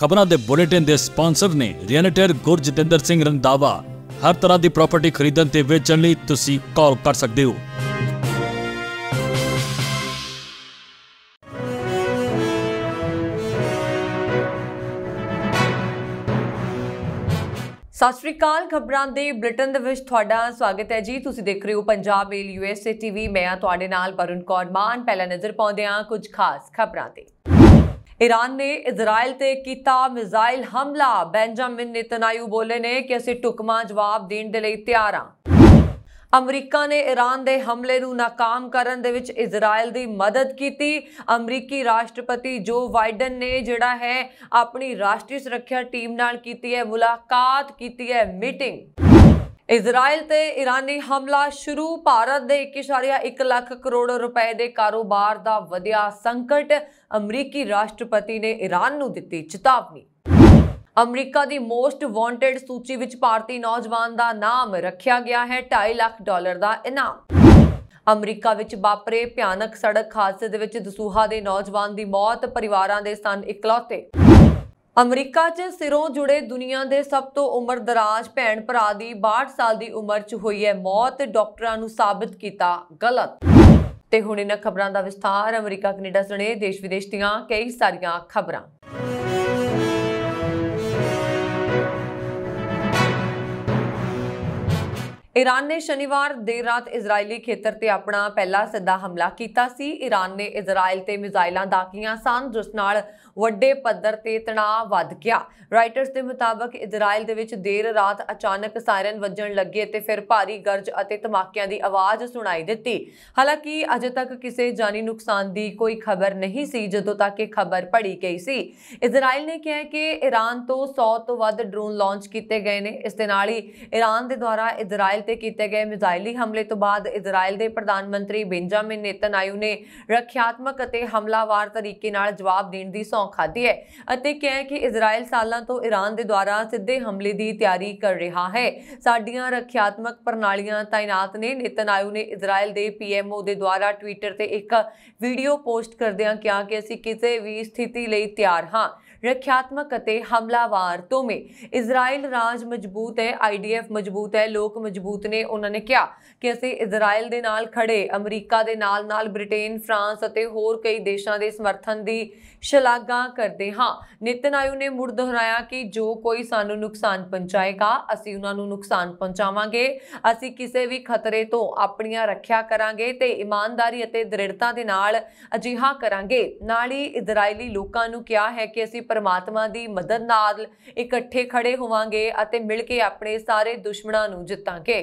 ਖਬਰਾਂ ਦੇ ਬੁਲੇਟਿਨ ਦੇ ਸਪਾਂਸਰ ਨੇ ਰੀਅਲਟਰ ਗੁਰਜਤਿੰਦਰ ਸਿੰਘ ਰੰਦਾਵਾ ਹਰ ਤਰ੍ਹਾਂ ਦੀ ਪ੍ਰਾਪਰਟੀ ਖਰੀਦਣ ਤੇ ਵੇਚਣ ਲਈ ਤੁਸੀਂ ਕਾਲ ਕਰ ਸਕਦੇ ਹੋ ਸਤਿ ਸ਼੍ਰੀ ਅਕਾਲ ਖਬਰਾਂ ਦੇ ਬ੍ਰਿਟਨ ਦੇ ਵਿੱਚ ਤੁਹਾਡਾ ਸਵਾਗਤ ਹੈ ਜੀ ਤੁਸੀਂ ਦੇਖ ਰਹੇ ਹੋ ਪੰਜਾਬ ਮੇਲ ਯੂਐਸਏ ਟੀਵੀ ਮੈਂ ਆ ਤੁਹਾਡੇ ਨਾਲ ਪਰੁਣ ਕੌਰ ਮਾਨ ਪਹਿਲਾ ਨਜ਼ਰ ਪਾਉਂਦੇ ਹਾਂ ਕੁਝ ਖਾਸ ਖਬਰਾਂ ਤੇ ਈਰਾਨ ਨੇ ਇਜ਼ਰਾਈਲ ਤੇ ਕੀਤਾ ਮਿਜ਼ਾਈਲ ਹਮਲਾ ਬੈਂਜਾਮਿਨ ਨੇਤਨਾਯੂ ਬੋਲੇ ਨੇ ਕਿ ਅਸੀਂ ਟੁਕਮਾ ਜਵਾਬ ਦੇਣ ਦੇ ਲਈ ਤਿਆਰ ਹਾਂ ਅਮਰੀਕਾ ਨੇ ਈਰਾਨ ਦੇ ਹਮਲੇ ਨੂੰ ناکਾਮ ਕਰਨ ਦੇ ਵਿੱਚ ਇਜ਼ਰਾਈਲ ਦੀ ਮਦਦ ਕੀਤੀ ਅਮਰੀਕੀ ਰਾਸ਼ਟਰਪਤੀ ਜੋ ਵਾਈਡਨ ਨੇ ਜਿਹੜਾ ਹੈ ਆਪਣੀ ਰਾਸ਼ਟਰੀ ਸੁਰੱਖਿਆ ਟੀਮ ਨਾਲ ਕੀਤੀ ਹੈ ਮੁਲਾਕਾਤ ਕੀਤੀ ਹੈ ਮੀਟਿੰਗ ਇਜ਼ਰਾਈਲ ਤੇ ਇਰਾਨੀ ਹਮਲਾ ਸ਼ੁਰੂ ਭਾਰਤ ਦੇ 1.1 ਲੱਖ ਕਰੋੜ ਰੁਪਏ ਦੇ ਕਾਰੋਬਾਰ ਦਾ ਵਧਿਆ ਸੰਕਟ ਅਮਰੀਕੀ ਰਾਸ਼ਟਰਪਤੀ ਨੇ ਇਰਾਨ ਨੂੰ ਦਿੱਤੀ ਚੇਤਾਵਨੀ ਅਮਰੀਕਾ ਦੀ ਮੋਸਟ ਵਾਂਟਡ ਸੂਚੀ ਵਿੱਚ ਭਾਰਤੀ ਨੌਜਵਾਨ ਦਾ ਨਾਮ ਰੱਖਿਆ ਗਿਆ ਹੈ 2.5 ਲੱਖ ਡਾਲਰ ਦਾ ਇਨਾਮ ਅਮਰੀਕਾ ਵਿੱਚ ਵਾਪਰੇ ਭਿਆਨਕ ਸੜਕ ਹਾਦਸੇ ਦੇ ਵਿੱਚ ਦਸੂਹਾ ਦੇ ਨੌਜਵਾਨ ਦੀ ਮੌਤ ਪਰਿਵਾਰਾਂ ਦੇ ਸਨ ਇਕਲੌਤੇ ਅਮਰੀਕਾ 'ਚ ਸਿਰੋਂ ਜੁੜੇ ਦੁਨੀਆ ਦੇ ਸਭ ਤੋਂ ਉਮਰਦਰਾਜ ਭੈਣ ਭਰਾ ਦੀ 62 ਸਾਲ ਦੀ ਉਮਰ 'ਚ ਹੋਈ ਹੈ ਮੌਤ ਡਾਕਟਰਾਂ ਨੂੰ ਸਾਬਤ ਕੀਤਾ ਗਲਤ ਤੇ ਹੁਣ ਇਹਨਾਂ ਖਬਰਾਂ ਦਾ ਵਿਸਥਾਰ ਅਮਰੀਕਾ ਕੈਨੇਡਾ ਸਣੇ ਦੇਸ਼ ਵਿਦੇਸ਼ ਦੀਆਂ ਕਈ ਸਾਰੀਆਂ ਖਬਰਾਂ ਈਰਾਨ ਨੇ ਸ਼ਨੀਵਾਰ ਦੇਰ ਰਾਤ ਇਜ਼ਰਾਈਲੀ ਖੇਤਰ ਤੇ ਆਪਣਾ ਪਹਿਲਾ ਸਿੱਧਾ ਹਮਲਾ ਕੀਤਾ ਸੀ ਈਰਾਨ ਨੇ ਇਜ਼ਰਾਈਲ ਤੇ ਮਿਜ਼ਾਈਲਾਂ ਦਾਗੀਆਂ ਸਨ ਜਿਸ ਨਾਲ ਵੱਡੇ ਪੱਧਰ ਤੇ ਤਣਾਅ ਵੱਧ ਗਿਆ ਰਾਈਟਰਸ ਦੇ ਮੁਤਾਬਕ ਇਜ਼ਰਾਈਲ ਦੇ ਵਿੱਚ ਦੇਰ ਰਾਤ ਅਚਾਨਕ ਸਾਇਰਨ ਵੱਜਣ ਲੱਗੇ ਤੇ ਫਿਰ ਭਾਰੀ ਗਰਜ ਅਤੇ ਧਮਾਕਿਆਂ ਦੀ ਆਵਾਜ਼ ਸੁਣਾਈ ਦਿੱਤੀ ਹਾਲਾਂਕਿ ਅਜੇ ਤੱਕ ਕਿਸੇ ਜਾਨੀ ਨੁਕਸਾਨ ਦੀ ਕੋਈ ਖਬਰ ਨਹੀਂ ਸੀ ਜਦੋਂ ਤੱਕ ਇਹ ਖਬਰ ਪੜੀ ਗਈ ਸੀ ਇਜ਼ਰਾਈਲ ਨੇ ਕਿਹਾ ਕਿ ਈਰਾਨ ਤੋਂ 100 ਤੋਂ ਵੱਧ ਡਰੋਨ ਲਾਂਚ ਕੀਤੇ ਗਏ ਨੇ ਇਸ ਦੇ ਨਾਲ ਹੀ ਈਰਾਨ ਦੇ ਦੁਆਰਾ ਇਜ਼ਰਾਈਲ ਇਜ਼ਰਾਈਲ ਤੇ ਕੀਤੇ ਗਏ ਮਿਜ਼ਾਈਲੀ ਹਮਲੇ ਤੋਂ ਬਾਅਦ ਇਜ਼ਰਾਈਲ ਦੇ ਪ੍ਰਧਾਨ ਮੰਤਰੀ ਬੈਂਜਾਮਿਨ ਨੇਤਨਯਾਹੂ ਨੇ ਰੱਖਿਆਤਮਕ ਅਤੇ ਹਮਲਾਵਾਰ ਤਰੀਕੇ ਨਾਲ ਜਵਾਬ ਦੇਣ ਦੀ ਸੌਂਖ ਖਾਦੀ ਹੈ ਅਤੇ ਕਿਹਾ ਕਿ ਇਜ਼ਰਾਈਲ ਸਾਲਾਂ ਤੋਂ ਈਰਾਨ ਦੇ ਦੁਆਰਾ ਸਿੱਧੇ ਹਮਲੇ ਦੀ ਤਿਆਰੀ ਕਰ ਰਿਹਾ ਹੈ ਸਾਡੀਆਂ ਰੱਖਿਆਤਮਕ ਪ੍ਰਣਾਲੀਆਂ ਤਾਇਨਾਤ ਨੇ ਨੇਤਨਯਾਹੂ ਨੇ ਇਜ਼ਰਾਈਲ ਦੇ ਪੀਐਮਓ ਦੇ ਦੁਆਰਾ ਟਵਿੱਟਰ ਤੇ ਇੱਕ ਵੀਡੀਓ ਪੋਸਟ ਕਰਦਿਆਂ ਕਿਹਾ ਕਿ ਅਸੀਂ ਕਿਸੇ ਵੀ ਸਥਿਤੀ ਲਈ ਤਿਆਰ ਹਾਂ ਰੱਖਿਆਤਮਕ ਅਤੇ ਹਮਲਾਵਾਰ ਤੋਂਵੇਂ ਇਜ਼ਰਾਈਲ ਰਾਜ ਮਜ਼ਬੂਤ ਹੈ ਆਈਡੀਐਫ ਮਜ਼ਬੂਤ ਹੈ ਲੋਕ ਮਜ਼ਬੂਤ ਨੇ ਉਹਨਾਂ ਨੇ ਕਿਹਾ ਕਿ ਅਸੀਂ ਇਜ਼ਰਾਈਲ ਦੇ ਨਾਲ ਖੜੇ ਅਮਰੀਕਾ ਦੇ ਨਾਲ ਨਾਲ ਬ੍ਰਿਟੇਨ ਫਰਾਂਸ ਅਤੇ ਹੋਰ ਕਈ ਦੇਸ਼ਾਂ ਦੇ ਸਮਰਥਨ ਦੀ ਸ਼ਲਾਘਾ ਕਰਦੇ ਹਾਂ ਆਯੂ ਨੇ ਮੁੜ ਦੁਹਰਾਇਆ ਕਿ ਜੋ ਕੋਈ ਸਾਨੂੰ ਨੁਕਸਾਨ ਪਹੁੰਚਾਏਗਾ ਅਸੀਂ ਉਹਨਾਂ ਨੂੰ ਨੁਕਸਾਨ ਪਹੁੰਚਾਵਾਂਗੇ ਅਸੀਂ ਕਿਸੇ ਵੀ ਖਤਰੇ ਤੋਂ ਆਪਣੀਆਂ ਰੱਖਿਆ ਕਰਾਂਗੇ ਤੇ ਇਮਾਨਦਾਰੀ ਅਤੇ ਦ੍ਰਿੜਤਾ ਦੇ ਨਾਲ ਅਜਿਹਾ ਕਰਾਂਗੇ ਨਾਲ ਹੀ ਇਜ਼ਰਾਈਲੀ ਲੋਕਾਂ ਨੂੰ ਕਿਹਾ ਹੈ ਕਿ ਅਸੀਂ ਪਰਮਾਤਮਾ ਦੀ ਮਦਦ ਨਾਲ ਇਕੱਠੇ ਖੜੇ ਹੋਵਾਂਗੇ ਅਤੇ ਮਿਲ ਕੇ ਆਪਣੇ ਸਾਰੇ ਦੁਸ਼ਮਣਾਂ ਨੂੰ ਜਿੱਤਾਂਗੇ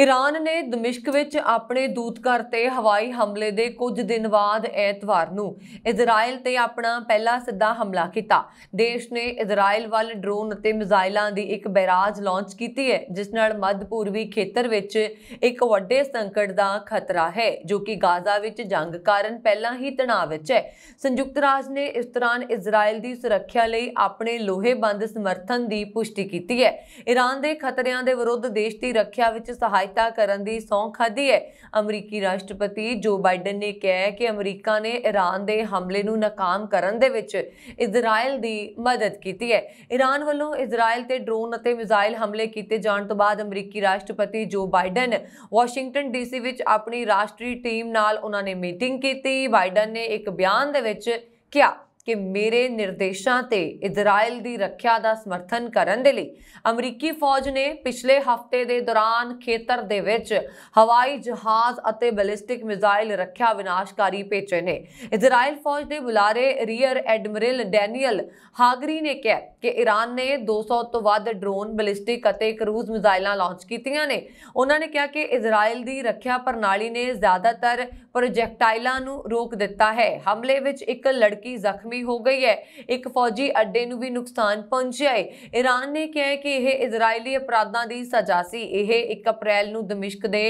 ਈਰਾਨ ਨੇ ਦਮਿਸ਼ਕ ਵਿੱਚ ਆਪਣੇ ਦੂਤਘਰ ਤੇ ਹਵਾਈ ਹਮਲੇ ਦੇ ਕੁਝ ਦਿਨ ਬਾਅਦ ਐਤਵਾਰ ਨੂੰ ਇਜ਼ਰਾਈਲ ਤੇ ਆਪਣਾ ਪਹਿਲਾ ਸਿੱਧਾ ਹਮਲਾ ਕੀਤਾ ਦੇਸ਼ ਨੇ ਇਜ਼ਰਾਈਲ ਵੱਲ ਡਰੋਨ ਅਤੇ ਮਿਜ਼ਾਈਲਾਂ ਦੀ ਇੱਕ ਬੈਰਾਜ ਲਾਂਚ ਕੀਤੀ ਹੈ ਜਿਸ ਨਾਲ ਮੱਧ ਪੂਰਬੀ ਖੇਤਰ ਵਿੱਚ ਇੱਕ ਵੱਡੇ ਸੰਕਟ ਦਾ ਖਤਰਾ ਹੈ ਜੋ ਕਿ ਗਾਜ਼ਾ ਵਿੱਚ ਜੰਗ ਕਾਰਨ ਪਹਿਲਾਂ ਹੀ ਤਣਾਅ ਵਿੱਚ ਹੈ ਸੰਯੁਕਤ ਰਾਜ ਨੇ ਇਸ ਤਰ੍ਹਾਂ ਇਜ਼ਰਾਈਲ ਦੀ ਸੁਰੱਖਿਆ ਲਈ ਆਪਣੇ ਲੋਹੇਬੰਦ ਸਮਰਥਨ ਦੀ ਪੁਸ਼ਟੀ ਕੀਤੀ ਹੈ ਈਰਾਨ ਦੇ ਖਤਰਿਆਂ ਦੇ ਵਿਰੁੱਧ ਦੇਸ਼ ਦੀ ਰੱਖਿਆ ਵਿੱਚ ਸਹਾਇਤਾ ਸਹਾਇਤਾ ਕਰਨ ਦੀ ਸੌਂ ਖਾਦੀ ਹੈ ਅਮਰੀਕੀ ਰਾਸ਼ਟਰਪਤੀ ਜੋ ਬਾਈਡਨ ਨੇ ਕਿਹਾ ਕਿ ਅਮਰੀਕਾ ਨੇ ਈਰਾਨ ਦੇ ਹਮਲੇ ਨੂੰ ਨਾਕਾਮ ਕਰਨ ਦੇ ਵਿੱਚ ਇਜ਼ਰਾਈਲ ਦੀ ਮਦਦ ਕੀਤੀ ਹੈ ਈਰਾਨ ਵੱਲੋਂ ਇਜ਼ਰਾਈਲ ਤੇ ਡਰੋਨ ਅਤੇ ਮਿਜ਼ਾਈਲ ਹਮਲੇ ਕੀਤੇ ਜਾਣ ਤੋਂ ਬਾਅਦ ਅਮਰੀਕੀ ਰਾਸ਼ਟਰਪਤੀ ਜੋ ਬਾਈਡਨ ਵਾਸ਼ਿੰਗਟਨ ਡੀਸੀ ਵਿੱਚ ਆਪਣੀ ਰਾਸ਼ਟਰੀ ਟੀਮ ਨਾਲ ਉਹਨਾਂ ਨੇ ਮੀਟਿੰਗ ਕੀਤੀ ਬਾਈਡਨ ਨੇ ਇੱਕ ਬਿਆਨ ਦੇ ਵਿੱਚ ਕਿਹਾ ਕਿ ਮੇਰੇ ਨਿਰਦੇਸ਼ਾਂ ਤੇ ਇਜ਼ਰਾਈਲ ਦੀ ਰੱਖਿਆ ਦਾ ਸਮਰਥਨ ਕਰਨ ਦੇ ਲਈ ਅਮਰੀਕੀ ਫੌਜ ਨੇ ਪਿਛਲੇ ਹਫ਼ਤੇ ਦੇ ਦੌਰਾਨ ਖੇਤਰ ਦੇ ਵਿੱਚ ਹਵਾਈ ਜਹਾਜ਼ ਅਤੇ ਬੈਲਿਸਟਿਕ ਮਿਜ਼ਾਈਲ ਰੱਖਿਆ ਵਿਨਾਸ਼ਕਾਰੀ ਭੇਜੇ ਨੇ ਇਜ਼ਰਾਈਲ ਫੌਜ ਦੇ ਬੁਲਾਰੇ ਰੀਅਰ ਐਡਮਿਰਲ ਡੈਨੀਅਲ ਹਾਗਰੀ ਨੇ ਕਿਹਾ ਕਿ ਈਰਾਨ ਨੇ 200 ਤੋਂ ਵੱਧ ਡਰੋਨ ਬੈਲਿਸਟਿਕ ਅਤੇ ਕਰੂਜ਼ ਮਿਜ਼ਾਈਲਾਂ ਲਾਂਚ ਕੀਤੀਆਂ ਨੇ ਉਹਨਾਂ ਨੇ ਕਿਹਾ ਕਿ ਇਜ਼ਰਾਈਲ ਦੀ ਰੱਖਿਆ ਪ੍ਰਣਾਲੀ ਨੇ ਜ਼ਿਆਦਾਤਰ ਪ੍ਰੋਜੈਕਟਾਈਲਾਂ ਨੂੰ ਰੋਕ ਦਿੱਤਾ ਹੈ ਹਮਲੇ ਵਿੱਚ ਇੱਕ ਲੜਕੀ ਜ਼ਖਮੀ ਵੀ ਹੋ ਗਈ ਹੈ ਇੱਕ ਫੌਜੀ ਅੱਡੇ ਨੂੰ ਵੀ ਨੁਕਸਾਨ ਪਹੁੰਚਿਆ ਹੈ ਈਰਾਨ ਨੇ ਕਿਹਾ ਕਿ ਇਹ ਇਜ਼ਰਾਈਲੀ ਅਪਰਾਧਾਂ ਦੀ ਸਜ਼ਾ ਸੀ ਇਹ 1 ਅਪ੍ਰੈਲ ਨੂੰ ਦਮਿਸ਼ਕ ਦੇ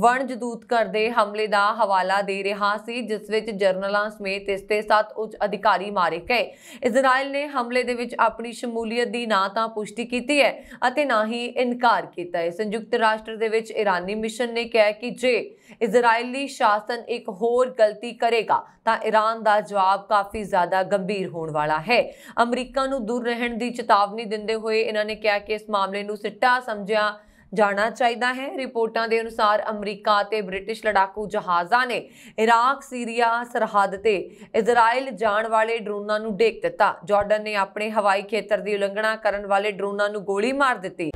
ਵਣਜ ਘਰ ਦੇ ਹਮਲੇ ਦਾ ਹਵਾਲਾ ਦੇ ਰਿਹਾ ਸੀ ਜਿਸ ਵਿੱਚ ਜਰਨਲਾਂ ਸਮੇਤ ਇਸ ਤੇ ਸੱਤ ਉੱਚ ਅਧਿਕਾਰੀ ਮਾਰੇ ਗਏ ਇਜ਼ਰਾਈਲ ਨੇ ਹਮਲੇ ਦੇ ਵਿੱਚ ਆਪਣੀ ਸ਼ਮੂਲੀਅਤ ਦੀ ਨਾ ਤਾਂ ਪੁਸ਼ਟੀ ਕੀਤੀ ਹੈ ਅਤੇ ਨਾ ਹੀ ਇਨਕਾਰ ਕੀਤਾ ਹੈ ਸੰਯੁਕਤ ਰਾਸ਼ਟਰ ਦੇ ਵਿੱਚ ਇਰਾਨੀ ਮਿਸ਼ਨ ਨੇ ਕਿਹਾ ਕਿ ਜੇ ਇਜ਼ਰਾਈਲੀ ਸ਼ਾਸਨ ਇੱਕ ਹੋਰ ਗਲਤੀ ਕਰੇਗਾ ਤਾਂ ਈਰਾਨ ਦਾ ਜਵਾਬ ਕਾਫੀ ਜ਼ਿਆਦਾ ਗੰਭੀਰ ਹੋਣ ਵਾਲਾ ਹੈ ਅਮਰੀਕਾ ਨੂੰ ਦੂਰ ਰਹਿਣ ਦੀ ਚੇਤਾਵਨੀ ਦਿੰਦੇ ਹੋਏ ਇਹਨਾਂ ਨੇ ਕਿਹਾ ਕਿ ਇਸ ਮਾਮਲੇ ਨੂੰ ਸਿੱਟਾ ਸਮਝਿਆ ਜਾਣਾ ਚਾਹੀਦਾ ਹੈ ਰਿਪੋਰਟਾਂ ਦੇ ਅਨੁਸਾਰ ਅਮਰੀਕਾ ਤੇ ਬ੍ਰਿਟਿਸ਼ ਲੜਾਕੂ ਜਹਾਜ਼ਾਂ ਨੇ ਇਰਾਕ ਸੀਰੀਆ ਸਰਹੱਦ ਤੇ ਇਜ਼ਰਾਈਲ ਜਾਣ ਵਾਲੇ ਡਰੋਨਾਂ ਨੂੰ ਡੇਕ ਦਿੱਤਾ ਜਾਰਡਨ ਨੇ ਆਪਣੇ ਹਵਾਈ ਖੇਤਰ ਦੀ ਉਲੰਘਣਾ ਕਰਨ ਵਾਲੇ ਡਰੋਨਾਂ ਨੂੰ ਗੋਲੀ ਮਾਰ ਦਿੱਤੀ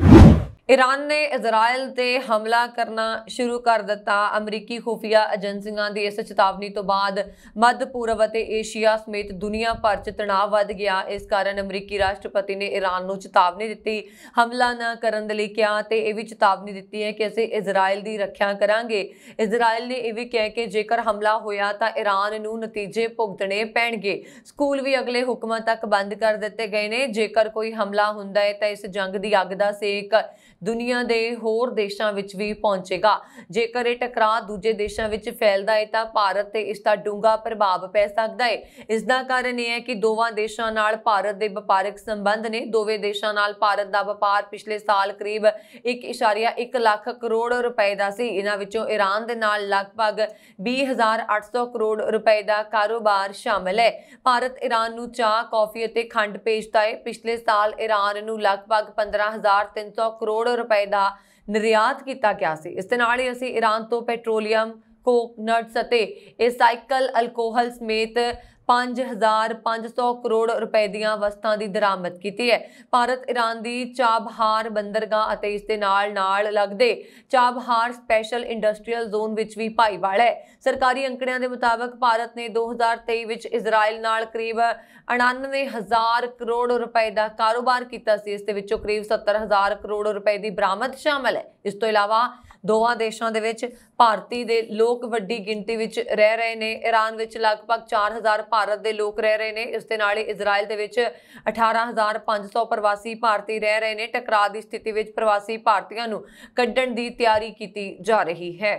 ਈਰਾਨ ਨੇ ਇਜ਼ਰਾਈਲ ਤੇ ਹਮਲਾ ਕਰਨਾ ਸ਼ੁਰੂ ਕਰ ਦਿੱਤਾ ਅਮਰੀਕੀ ਖੁਫੀਆ ਏਜੰਸੀਆਂ ਦੀ ਇਸ ਚੇਤਾਵਨੀ ਤੋਂ ਬਾਅਦ ਮੱਧ ਪੂਰਬ ਅਤੇ ਏਸ਼ੀਆ ਸਮੇਤ ਦੁਨੀਆ ਭਰ 'ਚ ਤਣਾਅ ਵੱਧ ਗਿਆ ਇਸ ਕਾਰਨ ਅਮਰੀਕੀ ਰਾਸ਼ਟਰਪਤੀ ਨੇ ਈਰਾਨ ਨੂੰ ਚੇਤਾਵਨੀ ਦਿੱਤੀ ਹਮਲਾ ਨਾ ਕਰਨ ਦੇ ਲਈ ਕਿਹਾ ਤੇ ਇਹ ਵੀ ਚੇਤਾਵਨੀ ਦਿੱਤੀ ਹੈ ਕਿ ਅਸੀਂ ਇਜ਼ਰਾਈਲ ਦੀ ਰੱਖਿਆ ਕਰਾਂਗੇ ਇਜ਼ਰਾਈਲ ਨੇ ਇਹ ਵੀ ਕਿਹਾ ਕਿ ਜੇਕਰ ਹਮਲਾ ਹੋਇਆ ਤਾਂ ਈਰਾਨ ਨੂੰ ਨਤੀਜੇ ਭੁਗਤਣੇ ਪੈਣਗੇ ਸਕੂਲ ਵੀ ਅਗਲੇ ਹੁਕਮਾਂ ਤੱਕ ਬੰਦ ਕਰ ਦਿੱਤੇ ਗਏ ਨੇ ਜੇਕਰ ਕੋਈ ਹਮਲਾ ਹੁੰਦਾ ਹੈ ਤਾਂ ਇਸ ਜੰਗ ਦੀ ਅੱਗ ਦਾ ਸੇਕ ਦੁਨੀਆ ਦੇ ਹੋਰ ਦੇਸ਼ਾਂ ਵਿੱਚ ਵੀ ਪਹੁੰਚੇਗਾ ਜੇਕਰ ਇਹ ਟਕਰਾਅ ਦੂਜੇ ਦੇਸ਼ਾਂ ਵਿੱਚ ਫੈਲਦਾ ਹੈ ਤਾਂ ਭਾਰਤ ਤੇ ਇਸ ਦਾ ਡੂੰਘਾ ਪ੍ਰਭਾਵ ਪੈ ਸਕਦਾ ਹੈ ਇਸ ਦਾ ਕਾਰਨ ਇਹ ਹੈ ਕਿ ਦੋਵਾਂ ਦੇਸ਼ਾਂ ਨਾਲ ਭਾਰਤ ਦੇ ਵਪਾਰਕ ਸੰਬੰਧ ਨੇ ਦੋਵੇਂ ਦੇਸ਼ਾਂ ਨਾਲ ਭਾਰਤ ਦਾ ਵਪਾਰ ਪਿਛਲੇ ਸਾਲ ਕਰੀਬ 1.1 ਲੱਖ ਕਰੋੜ ਰੁਪਏ ਦਾ ਸੀ ਇਹਨਾਂ ਵਿੱਚੋਂ ਈਰਾਨ ਦੇ ਨਾਲ ਲਗਭਗ 20800 ਕਰੋੜ ਰੁਪਏ ਦਾ ਕਾਰੋਬਾਰ ਸ਼ਾਮਲ ਹੈ ਭਾਰਤ ਈਰਾਨ ਨੂੰ ਚਾਹ ਕਾਫੀ ਅਤੇ ਖੰਡ ਭੇਜਦਾ ਹੈ ਪਿਛਲੇ ਸਾਲ ਈਰਾਨ ਨੂੰ ਲਗਭਗ 15300 ਕਰੋੜ ਕਰੋੜ ਰੁਪਏ ਦਾ ਨਿਰਯਾਤ ਕੀਤਾ ਗਿਆ ਸੀ ਇਸ ਦੇ ਨਾਲ ਹੀ ਅਸੀਂ ਈਰਾਨ ਤੋਂ ਪੈਟਰੋਲੀਅਮ ਕੋਕ ਨਟਸ ਅਤੇ ਇਹ ਸਾਈਕਲ ਅਲਕੋਹਲ ਸਮੇਤ 5500 ਕਰੋੜ ਰੁਪਏ ਦੀਆਂ ਵਸਤਾਂ ਦੀ ਦਰਾਮਦ ਕੀਤੀ ਹੈ ਭਾਰਤ ਈਰਾਨ ਦੀ ਚਾਬਹਾਰ ਬੰਦਰਗਾਹ ਅਤੇ ਇਸ ਦੇ ਨਾਲ ਨਾਲ ਲੱਗਦੇ ਚਾਬਹਾਰ ਸਪੈਸ਼ਲ ਇੰਡਸਟਰੀਅਲ ਜ਼ੋਨ ਵਿੱਚ ਵੀ ਭਾਈਵਾਲ ਹੈ ਸਰਕਾਰੀ ਅੰਕੜਿਆਂ ਦੇ ਮੁਤਾਬਕ ਭਾਰਤ ਨੇ 2023 ਵਿੱਚ ਇਜ਼ਰਾਈਲ ਨਾਲ ਕਰੀਬ 99000 ਕਰੋੜ ਰੁਪਏ ਦਾ ਕਾਰੋਬਾਰ ਕੀਤਾ ਸੀ ਇਸ ਦੇ ਵਿੱਚੋਂ ਕਰੀਬ 70000 ਕਰੋੜ ਰੁਪਏ ਦੀ ਬਰਾਮਦ ਸ਼ਾਮਲ ਹੈ ਇਸ ਤੋਂ ਇਲਾਵਾ ਦੋਵਾਂ ਦੇਸ਼ਾਂ ਦੇ ਵਿੱਚ ਭਾਰਤੀ ਦੇ ਲੋਕ ਵੱਡੀ ਗਿਣਤੀ ਵਿੱਚ ਰਹਿ ਰਹੇ ਨੇ ਈਰਾਨ ਵਿੱਚ ਲਗਭਗ 4000 ਭਾਰਤ ਦੇ ਲੋਕ ਰਹਿ ਰਹੇ ਨੇ ਇਸ ਦੇ ਨਾਲ ਹੀ ਇਜ਼ਰਾਈਲ ਦੇ ਵਿੱਚ 18500 ਪ੍ਰਵਾਸੀ ਭਾਰਤੀ ਰਹਿ ਰਹੇ ਨੇ ਟਕਰਾਅ ਦੀ ਸਥਿਤੀ ਵਿੱਚ ਪ੍ਰਵਾਸੀ ਭਾਰਤੀਆਂ ਨੂੰ ਕੱਢਣ ਦੀ ਤਿਆਰੀ ਕੀਤੀ ਜਾ ਰਹੀ ਹੈ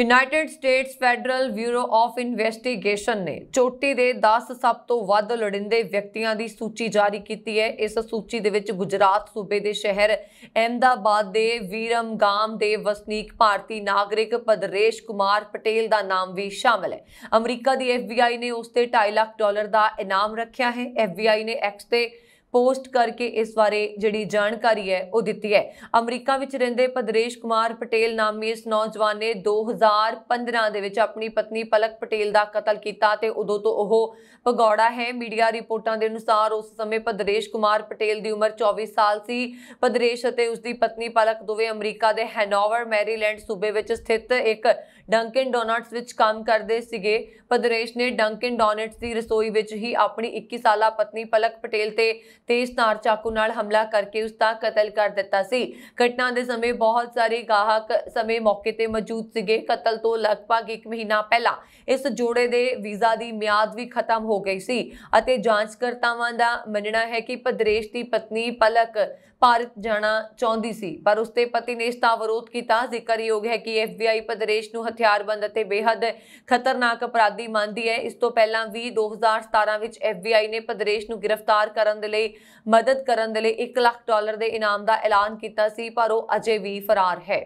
United States Federal Bureau of Investigation ਨੇ ਚੋਟੀ ਦੇ 10 ਸਭ ਤੋਂ ਵੱਧ ਲੜਿੰਦੇ ਵਿਅਕਤੀਆਂ ਦੀ ਸੂਚੀ ਜਾਰੀ ਕੀਤੀ ਹੈ ਇਸ ਸੂਚੀ ਦੇ ਵਿੱਚ ਗੁਜਰਾਤ ਸੂਬੇ ਦੇ ਸ਼ਹਿਰ ਅਹਿਮਦਾਬਾਦ ਦੇ ਵੀਰਮਗਾਮ ਦੇ ਵਸਨੀਕ ਭਾਰਤੀ ਨਾਗਰਿਕ ਪਦਰੇਸ਼ ਕੁਮਾਰ ਪਟੇਲ ਦਾ ਨਾਮ ਵੀ ਸ਼ਾਮਲ ਹੈ ਅਮਰੀਕਾ ਦੀ ਐਫਬੀਆਈ ਨੇ ਉਸ ਤੇ 2.5 ਲੱਖ ਡਾਲਰ ਦਾ ਇਨਾਮ ਰੱਖਿਆ ਹੈ ਐਫਬੀਆਈ ਨੇ ਐਕਸ ਤੇ ਪੋਸਟ ਕਰਕੇ ਇਸ ਬਾਰੇ ਜਿਹੜੀ ਜਾਣਕਾਰੀ ਹੈ ਉਹ ਦਿੱਤੀ ਹੈ ਅਮਰੀਕਾ ਵਿੱਚ ਰਹਿੰਦੇ ਪਦਰੇਸ਼ ਕੁਮਾਰ ਪਟੇਲ ਨਾਮੀ ਇਸ ਨੌਜਵਾਨ ਨੇ 2015 ਦੇ ਵਿੱਚ ਆਪਣੀ ਪਤਨੀ ਪਲਕ ਪਟੇਲ ਦਾ ਕਤਲ ਕੀਤਾ ਤੇ ਉਦੋਂ ਤੋਂ ਉਹ ਭਗੌੜਾ ਹੈ ਮੀਡੀਆ ਰਿਪੋਰਟਾਂ ਦੇ ਅਨੁਸਾਰ ਉਸ ਸਮੇਂ ਪਦਰੇਸ਼ ਕੁਮਾਰ ਪਟੇਲ ਦੀ ਉਮਰ 24 ਸਾਲ ਸੀ ਪਦਰੇਸ਼ ਅਤੇ ਉਸ ਦੀ ਪਤਨੀ ਪਲਕ ਦੋਵੇਂ ਅਮਰੀਕਾ ਦੇ ਹੈਨੋਵਰ ਮੈਰੀਲੈਂਡ ਸੂਬੇ ਵਿੱਚ ਸਥਿਤ ਇੱਕ ਡੰਕਨ ਡੋਨਟਸ ਵਿੱਚ ਕੰਮ ਕਰਦੇ ਸੀਗੇ ਪਦਰੇਸ਼ ਨੇ ਡੰਕਨ ਡੋਨਟਸ ਦੀ ਰਸੋਈ ਵਿੱਚ ਹੀ ਆਪਣੀ 21 ਸਾਲਾ ਪਤਨੀ ਪਲਕ ਪਟੇਲ ਤੇ ਤੇਜ਼ ਧਾਰ ਚਾਕੂ ਨਾਲ ਹਮਲਾ ਕਰਕੇ ਉਸ ਦਾ ਕਤਲ ਕਰ ਦਿੱਤਾ ਸੀ ਘਟਨਾ ਦੇ ਸਮੇਂ ਬਹੁਤ ਸਾਰੇ ਗਾਹਕ ਸਮੇਂ ਮੌਕੇ ਤੇ ਮੌਜੂਦ ਸੀਗੇ ਕਤਲ ਤੋਂ ਲਗਭਗ 1 ਮਹੀਨਾ ਪਹਿਲਾਂ ਇਸ ਜੋੜੇ ਦੇ ਵੀਜ਼ਾ ਦੀ ਮਿਆਦ ਵੀ ਖਤਮ ਹੋ ਗਈ ਸੀ ਅਤੇ ਜਾਂਚਕਰਤਾਵਾਂ ਦਾ ਮੰਨਣਾ ਹੈ ਕਿ ਪਦਰੇਸ਼ ਦੀ ਪਤਨੀ ਪਲਕ ਭਾਰਤ ਜਾਣਾ ਚਾਹੁੰਦੀ ਸੀ ਪਰ ਉਸਦੇ ਪਤੀ ਨੇ ਇਸ ਦਾ ਵਿਰੋਧ ਕੀਤਾ ਜ਼ਿਕਰਯੋਗ ਹੈ ਕਿ ਐਫਬੀਆਈ ਪਦਰੇਸ਼ ਨੂੰ ਹਥਿਆਰਬੰਦ ਅਤੇ ਬੇਹੱਦ ਖਤਰਨਾਕ ਅਪਰਾਧੀ ਮੰਨਦੀ ਹੈ ਇਸ ਤੋਂ ਪਹਿਲਾਂ ਵੀ 2017 ਵਿੱਚ ਐਫਬੀਆਈ ਨੇ ਪਦਰੇਸ਼ ਨੂੰ ਗ੍ਰਿਫਤਾਰ ਕਰਨ ਦੇ ਲਈ ਮਦਦ ਕਰਨ ਦੇ ਲਈ 1 ਲੱਖ ਡਾਲਰ ਦੇ ਇਨਾਮ ਦਾ ਐਲਾਨ ਕੀਤਾ ਸੀ ਪਰ ਉਹ ਅਜੇ ਵੀ ਫਰਾਰ ਹੈ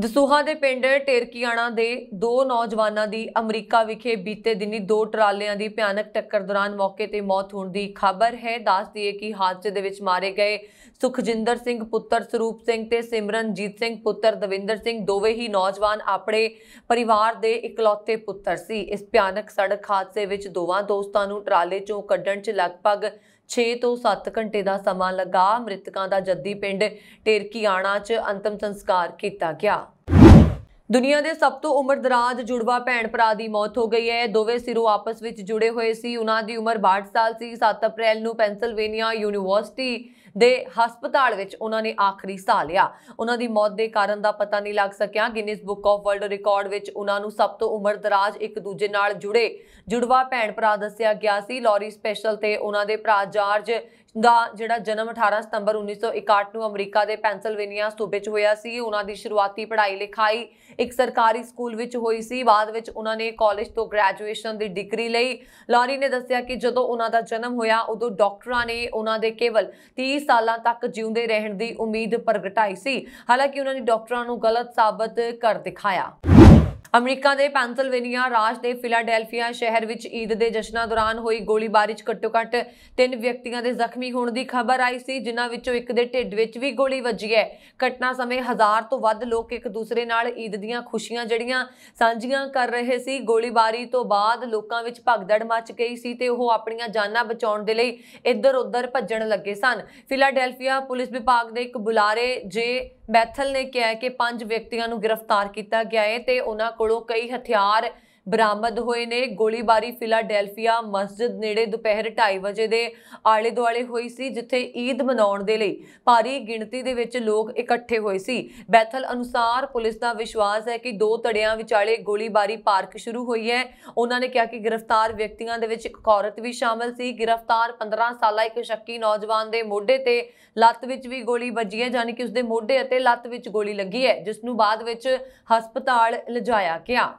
ਦਸੂਹਾ ਦੇ ਪਿੰਡ ਟੇਰਕੀਆਣਾ ਦੇ ਦੋ ਨੌਜਵਾਨਾਂ ਦੀ ਅਮਰੀਕਾ ਵਿਖੇ ਬੀਤੇ ਦਿਨੀ ਦੋ ਟਰਾਲਿਆਂ ਦੀ ਭਿਆਨਕ ਟੱਕਰ ਦੌਰਾਨ ਮੌਕੇ ਤੇ ਮੌਤ ਹੋਣ ਦੀ ਖਬਰ ਹੈ ਦੱਸ ਦਈਏ ਕਿ ਹਾਦਸੇ ਦੇ ਵਿੱਚ ਮਾਰੇ ਗਏ ਸੁਖਜਿੰਦਰ ਸਿੰਘ ਪੁੱਤਰ ਸਰੂਪ ਸਿੰਘ ਤੇ ਸਿਮਰਨਜੀਤ ਸਿੰਘ ਪੁੱਤਰ ਦਵਿੰਦਰ ਸਿੰਘ ਦੋਵੇਂ ਹੀ ਨੌਜਵਾਨ ਆਪਣੇ ਪਰਿਵਾਰ ਦੇ ਇਕਲੌਤੇ ਪੁੱਤਰ ਸੀ ਇਸ ਭਿਆਨਕ ਸੜਕ ਹਾਦਸੇ ਵਿੱਚ ਦੋਵਾਂ ਦੋਸਤਾਂ ਨੂੰ ਟਰਾਲੇ 'ਚੋਂ ਕੱਢਣ 'ਚ ਲਗਭਗ 6 ਤੋਂ 7 ਘੰਟੇ ਦਾ ਸਮਾਂ ਲਗਾ ਮ੍ਰਿਤਕਾਂ ਦਾ ਜੱਦੀ ਪਿੰਡ ਟੇਰਕੀਆਣਾ 'ਚ ਅੰਤਮ ਸੰਸਕਾਰ ਕੀਤਾ ਗਿਆ ਦੁਨੀਆ ਦੇ ਸਭ ਤੋਂ ਉਮਰਦਰਾਜ ਜੁੜਵਾ ਭੈਣ ਭਰਾ ਦੀ ਮੌਤ ਹੋ ਗਈ ਹੈ ਦੋਵੇਂ ਸਿਰੋਂ ਆਪਸ ਵਿੱਚ ਜੁੜੇ ਹੋਏ ਸੀ ਉਹਨਾਂ ਦੀ ਉਮਰ 62 ਸਾਲ ਸੀ 7 ਅਪ੍ਰੈਲ ਨੂੰ ਪੈਂਸਿਲਵੇਨੀਆ ਯੂਨੀਵਰਸਿਟੀ ਦੇ ਹਸਪਤਾਲ ਵਿੱਚ ਉਹਨਾਂ ਨੇ ਆਖਰੀ ਸਾਹ ਲਿਆ ਉਹਨਾਂ ਦੀ ਮੌਤ ਦੇ ਕਾਰਨ ਦਾ ਪਤਾ ਨਹੀਂ ਲੱਗ ਸਕਿਆ Guinness Book of World Record ਵਿੱਚ ਉਹਨਾਂ ਨੂੰ ਸਭ ਤੋਂ ਉਮਰਦਰਾਜ ਇੱਕ ਦੂਜੇ ਨਾਲ ਜੁੜੇ ਜੁੜਵਾ ਭੈਣ ਭਰਾ ਦੱਸਿਆ ਗਿਆ ਸੀ ਲੌਰੀ ਸਪੈਸ਼ਲ ਤੇ ਉਹਨਾਂ ਦੇ ਭਰਾ ਜਾਰਜ ਦਾ ਜਿਹੜਾ ਜਨਮ 18 ਸਤੰਬਰ 1961 ਨੂੰ ਅਮਰੀਕਾ ਦੇ ਪੈਂਸਿਲਵੇਨੀਆ ਸੂਬੇ 'ਚ ਹੋਇਆ ਸੀ ਉਹਨਾਂ ਦੀ ਸ਼ੁਰੂਆਤੀ ਪੜ੍ਹਾਈ ਲਿਖਾਈ ਇੱਕ ਸਰਕਾਰੀ ਸਕੂਲ ਵਿੱਚ ਹੋਈ ਸੀ ਬਾਅਦ ਵਿੱਚ ਉਹਨਾਂ ਨੇ ਕਾਲਜ ਤੋਂ ਗ੍ਰੈਜੂਏਸ਼ਨ ਦੀ ਡਿਗਰੀ ਲਈ ਲਾਰੀ ਨੇ ਦੱਸਿਆ ਕਿ ਜਦੋਂ ਉਹਨਾਂ ਦਾ ਜਨਮ ਹੋਇਆ ਉਦੋਂ ਡਾਕਟਰਾਂ ਨੇ ਉਹਨਾਂ ਦੇ ਕੇਵਲ 30 ਸਾਲਾਂ ਤੱਕ ਜਿਉਂਦੇ ਰਹਿਣ ਦੀ ਉਮੀਦ ਪ੍ਰਗਟਾਈ ਸੀ ਹਾਲਾਂਕਿ ਉਹਨਾਂ ਨੇ ਡਾਕਟਰਾਂ ਨੂੰ ਗਲਤ ਸਾਬਤ ਕਰ ਦਿਖਾਇਆ ਅਮਰੀਕਾ ਦੇ ਪੈਂਸਿਲਵੇਨੀਆ ਰਾਜ ਦੇ ਫਿਲਾਡੈਲਫੀਆ ਸ਼ਹਿਰ ਵਿੱਚ ਈਦ ਦੇ ਜਸ਼ਨਾਂ ਦੌਰਾਨ ਹੋਈ ਗੋਲੀਬਾਰੀ 'ਚ ਘੱਟੋ-ਘੱਟ ਤਿੰਨ ਵਿਅਕਤੀਆਂ ਦੇ ਜ਼ਖਮੀ ਹੋਣ ਦੀ ਖਬਰ ਆਈ ਸੀ ਜਿਨ੍ਹਾਂ ਵਿੱਚੋਂ ਇੱਕ ਦੇ ਢਿੱਡ ਵਿੱਚ ਵੀ ਗੋਲੀ ਵੱਜੀ ਹੈ ਘਟਨਾ ਸਮੇਂ ਹਜ਼ਾਰ ਤੋਂ ਵੱਧ ਲੋਕ ਇੱਕ ਦੂਸਰੇ ਨਾਲ ਈਦ ਦੀਆਂ ਖੁਸ਼ੀਆਂ ਜਿਹੜੀਆਂ ਸਾਂਝੀਆਂ ਕਰ ਰਹੇ ਸੀ ਗੋਲੀਬਾਰੀ ਤੋਂ ਬਾਅਦ ਲੋਕਾਂ ਵਿੱਚ ਭਗਦੜ ਮਚ ਗਈ ਸੀ ਤੇ ਉਹ ਆਪਣੀਆਂ ਜਾਨਾਂ ਬਚਾਉਣ ਦੇ ਲਈ ਇੱਧਰ-ਉੱਧਰ ਭੱਜਣ ਲੱਗੇ ਸਨ ਫਿਲਾਡੈਲਫੀਆ ਪੁਲਿਸ ਵਿਭਾਗ ਦੇ ਇੱਕ ਬੁਲਾਰੇ ਜੇ ਬੈਥਲ ਨੇ ਕਿਹਾ ਕਿ ਪੰਜ ਵਿਅਕਤੀਆਂ ਨੂੰ ਗ੍ਰਿਫਤਾਰ ਕੀਤਾ ਗਿਆ ਹੈ ਤੇ ਉਹਨਾਂ ਕੋਲੋਂ ਕਈ ਹਥਿਆਰ ਬਰਾਮਦ ਹੋਏ ਨੇ ਗੋਲੀਬਾਰੀ ਫਿਲਾਡੈਲਫੀਆ ਮਸਜਿਦ ਨੇੜੇ ਦੁਪਹਿਰ 2:30 ਵਜੇ ਦੇ ਆਲੇ ਦੁਆਲੇ ਹੋਈ ਸੀ ਜਿੱਥੇ ਈਦ ਮਨਾਉਣ ਦੇ ਲਈ ਭਾਰੀ ਗਿਣਤੀ ਦੇ ਵਿੱਚ ਲੋਕ ਇਕੱਠੇ ਹੋਏ ਸੀ ਬੈਥਲ ਅਨੁਸਾਰ ਪੁਲਿਸ ਦਾ ਵਿਸ਼ਵਾਸ ਹੈ ਕਿ ਦੋ ਤੜਿਆਂ ਵਿਚਾਲੇ ਗੋਲੀਬਾਰੀ ਪਾਰਕ ਸ਼ੁਰੂ ਹੋਈ ਹੈ ਉਹਨਾਂ ਨੇ ਕਿਹਾ ਕਿ ਗ੍ਰਿਫਤਾਰ ਵਿਅਕਤੀਆਂ ਦੇ ਵਿੱਚ ਇੱਕ ਔਰਤ ਵੀ ਸ਼ਾਮਲ ਸੀ ਗ੍ਰਿਫਤਾਰ 15 ਸਾਲਾ ਇੱਕ ਸ਼ੱਕੀ ਨੌਜਵਾਨ ਦੇ ਮੋਢੇ ਤੇ ਲੱਤ ਵਿੱਚ ਵੀ ਗੋਲੀ ਵੱਜੀ ਹੈ ਯਾਨੀ ਕਿ ਉਸਦੇ ਮੋਢੇ ਅਤੇ ਲੱਤ ਵਿੱਚ ਗੋਲੀ ਲੱਗੀ ਹੈ ਜਿਸ ਨੂੰ ਬਾਅਦ ਵਿੱਚ ਹਸਪਤਾਲ ਲਿਜਾਇਆ ਗਿਆ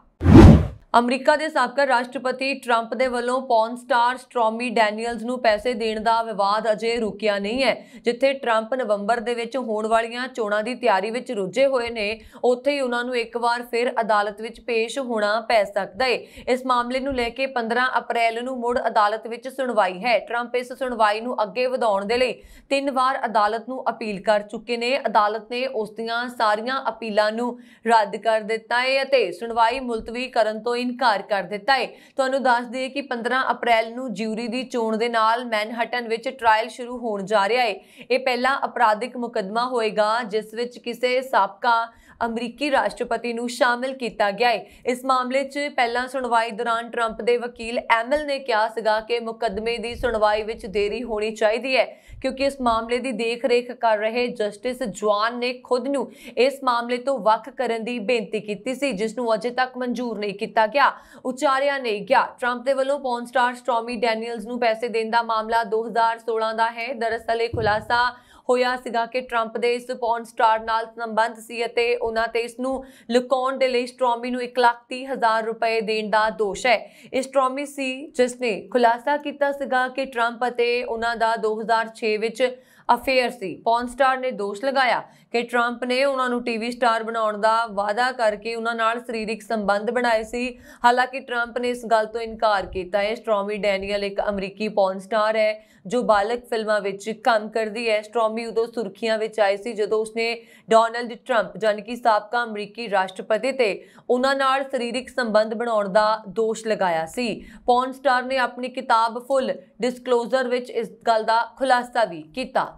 ਅਮਰੀਕਾ ਦੇ ਸਾਬਕਾ ਰਾਸ਼ਟਰਪਤੀ ਟਰੰਪ ਦੇ ਵੱਲੋਂ ਪੌਨ ਸਟਾਰ ਸਟ੍ਰੋਮੀ ਡੈਨੀਅਲਸ ਨੂੰ ਪੈਸੇ ਦੇਣ ਦਾ ਵਿਵਾਦ ਅਜੇ ਰੁਕਿਆ ਨਹੀਂ ਹੈ ਜਿੱਥੇ ਟਰੰਪ ਨਵੰਬਰ ਦੇ ਵਿੱਚ ਹੋਣ ਵਾਲੀਆਂ ਚੋਣਾਂ ਦੀ ਤਿਆਰੀ ਵਿੱਚ ਰੁੱਝੇ ਹੋਏ ਨੇ ਉੱਥੇ ਹੀ ਉਹਨਾਂ ਨੂੰ ਇੱਕ ਵਾਰ ਫਿਰ ਅਦਾਲਤ ਵਿੱਚ ਪੇਸ਼ ਹੋਣਾ ਪੈ ਸਕਦਾ ਹੈ ਇਸ ਮਾਮਲੇ ਨੂੰ ਲੈ ਕੇ 15 ਅਪ੍ਰੈਲ ਨੂੰ ਮੁੜ ਅਦਾਲਤ ਵਿੱਚ ਸੁਣਵਾਈ ਹੈ ਟਰੰਪ ਇਸ ਸੁਣਵਾਈ ਨੂੰ ਅੱਗੇ ਵਧਾਉਣ ਦੇ ਲਈ ਤਿੰਨ ਵਾਰ ਅਦਾਲਤ ਨੂੰ ਅਪੀਲ ਕਰ ਚੁੱਕੇ ਨੇ ਅਦਾਲਤ ਨੇ ਉਸ ਦੀਆਂ ਸਾਰੀਆਂ ਅਪੀਲਾਂ ਨੂੰ ਰੱਦ ਕਰ ਦਿੱਤਾ ਹੈ ਅਤੇ ਸੁਣਵਾਈ ਮੁਲਤਵੀ ਕਰਨ ਤੋਂ ਇਨਕਾਰ ਕਰ ਦਿੱਤਾ ਹੈ ਤੁਹਾਨੂੰ ਦੱਸ ਦਈਏ ਕਿ 15 ਅਪ੍ਰੈਲ ਨੂੰ ਜਿਊਰੀ ਦੀ ਚੋਣ ਦੇ ਨਾਲ ਮੈਨਹਟਨ ਵਿੱਚ ਟ੍ਰਾਇਲ ਸ਼ੁਰੂ ਹੋਣ ਜਾ ਰਿਹਾ ਹੈ ਇਹ ਪਹਿਲਾ ਅਪਰਾਧਿਕ ਮੁਕਦਮਾ ਹੋਏਗਾ ਜਿਸ ਵਿੱਚ ਕਿਸੇ ਸਾਬਕਾ ਅਮਰੀਕੀ ਰਾਸ਼ਟਰਪਤੀ ਨੂੰ ਸ਼ਾਮਿਲ ਕੀਤਾ ਗਿਆ ਹੈ ਇਸ ਮਾਮਲੇ 'ਚ ਪਹਿਲਾਂ ਸੁਣਵਾਈ ਦੌਰਾਨ ਟਰੰਪ ਦੇ ਵਕੀਲ ਐਮਲ ਨੇ ਕਿਹਾ ਸੀਗਾ ਕਿ ਮੁਕੱਦਮੇ ਦੀ ਸੁਣਵਾਈ ਵਿੱਚ ਦੇਰੀ ਹੋਣੀ ਚਾਹੀਦੀ ਹੈ ਕਿਉਂਕਿ ਇਸ ਮਾਮਲੇ ਦੀ ਦੇਖਰੇਖ ਕਰ ਰਹੇ ਜਸਟਿਸ ਜਵਾਨ ਨੇ ਖੁਦ ਨੂੰ ਇਸ ਮਾਮਲੇ ਤੋਂ ਵੱਖ ਕਰਨ ਦੀ ਬੇਨਤੀ ਕੀਤੀ ਸੀ ਜਿਸ ਨੂੰ ਅਜੇ ਤੱਕ ਮਨਜ਼ੂਰ ਨਹੀਂ ਕੀਤਾ ਗਿਆ ਉਚਾਰਿਆ ਨਹੀਂ ਗਿਆ ਟਰੰਪ ਦੇ ਵੱਲੋਂ ਪੌਨ ਸਟਾਰ ਸਟ੍ਰੋਮੀ ਡੈਨੀਅਲਸ ਨੂੰ ਪੈਸੇ ਦੇਣ ਦਾ ਮਾਮਲਾ 2016 ਦਾ ਹੈ ਦਰਅਸਲ ਇਹ ਖੁਲਾਸਾ ਹੋਇਆ ਸੀਗਾ ਕਿ ਟਰੰਪ ਦੇ ਇਸ ਪੌਨ ਸਟਾਰ ਨਾਲ ਸੰਬੰਧ ਸੀ ਅਤੇ ਉਹਨਾਂ ਤੇ ਇਸ ਨੂੰ ਲੁਕਾਉਣ ਦੇ ਲਈ ਸਟ੍ਰੋਮੀ ਨੂੰ 130000 ਰੁਪਏ ਦੇਣ ਦਾ ਦੋਸ਼ ਹੈ ਇਸ ਸਟ੍ਰੋਮੀ ਸੀ ਜਿਸ ਨੇ ਖੁਲਾਸਾ ਕੀਤਾ ਸੀਗਾ ਕਿ ਟਰੰਪ ਅਤੇ ਉਹਨਾਂ ਦਾ 2006 ਵਿੱਚ ਅਫੇਅਰ ਸੀ ਪੌਨ ਸਟਾਰ ਨੇ ਦੋਸ਼ ਲਗਾਇਆ ਕਿ ਟਰੰਪ ਨੇ ਉਹਨਾਂ ਨੂੰ ਟੀਵੀ ਸਟਾਰ ਬਣਾਉਣ ਦਾ ਵਾਅਦਾ ਕਰਕੇ ਉਹਨਾਂ ਨਾਲ ਸਰੀਰਕ ਸੰਬੰਧ ਬਣਾਏ ਸੀ ਹਾਲਾਂਕਿ ਟਰੰਪ ਨੇ ਇਸ ਗੱਲ ਤੋਂ ਇਨਕਾਰ ਕੀਤਾ ਹੈ ਸਟ੍ਰੋਮੀ ਡੈਨੀਅਲ ਇੱਕ ਅਮਰੀਕੀ ਪੌਨ ਸਟਾਰ ਹੈ ਜੋ ਬਾਲਕ ਫਿਲਮਾਂ ਵਿੱਚ ਕੰਮ ਕਰਦੀ ਹੈ ਸਟ੍ਰੋਮੀ ਉਦੋਂ ਸੁਰਖੀਆਂ ਵਿੱਚ ਆਈ ਸੀ ਜਦੋਂ ਉਸਨੇ ਡੋਨਲਡ ਟਰੰਪ ਜਾਨ ਸਾਬਕਾ ਅਮਰੀਕੀ ਰਾਸ਼ਟਰਪਤੀ ਤੇ ਉਹਨਾਂ ਨਾਲ ਸਰੀਰਕ ਸੰਬੰਧ ਬਣਾਉਣ ਦਾ ਦੋਸ਼ ਲਗਾਇਆ ਸੀ ਪੌਨ ਸਟਾਰ ਨੇ ਆਪਣੀ ਕਿਤਾਬ ਫੁੱਲ ਡਿਸਕਲੋਜ਼ਰ ਵਿੱਚ ਇਸ ਗੱਲ ਦਾ ਖੁਲਾਸਾ ਵੀ ਕੀਤਾ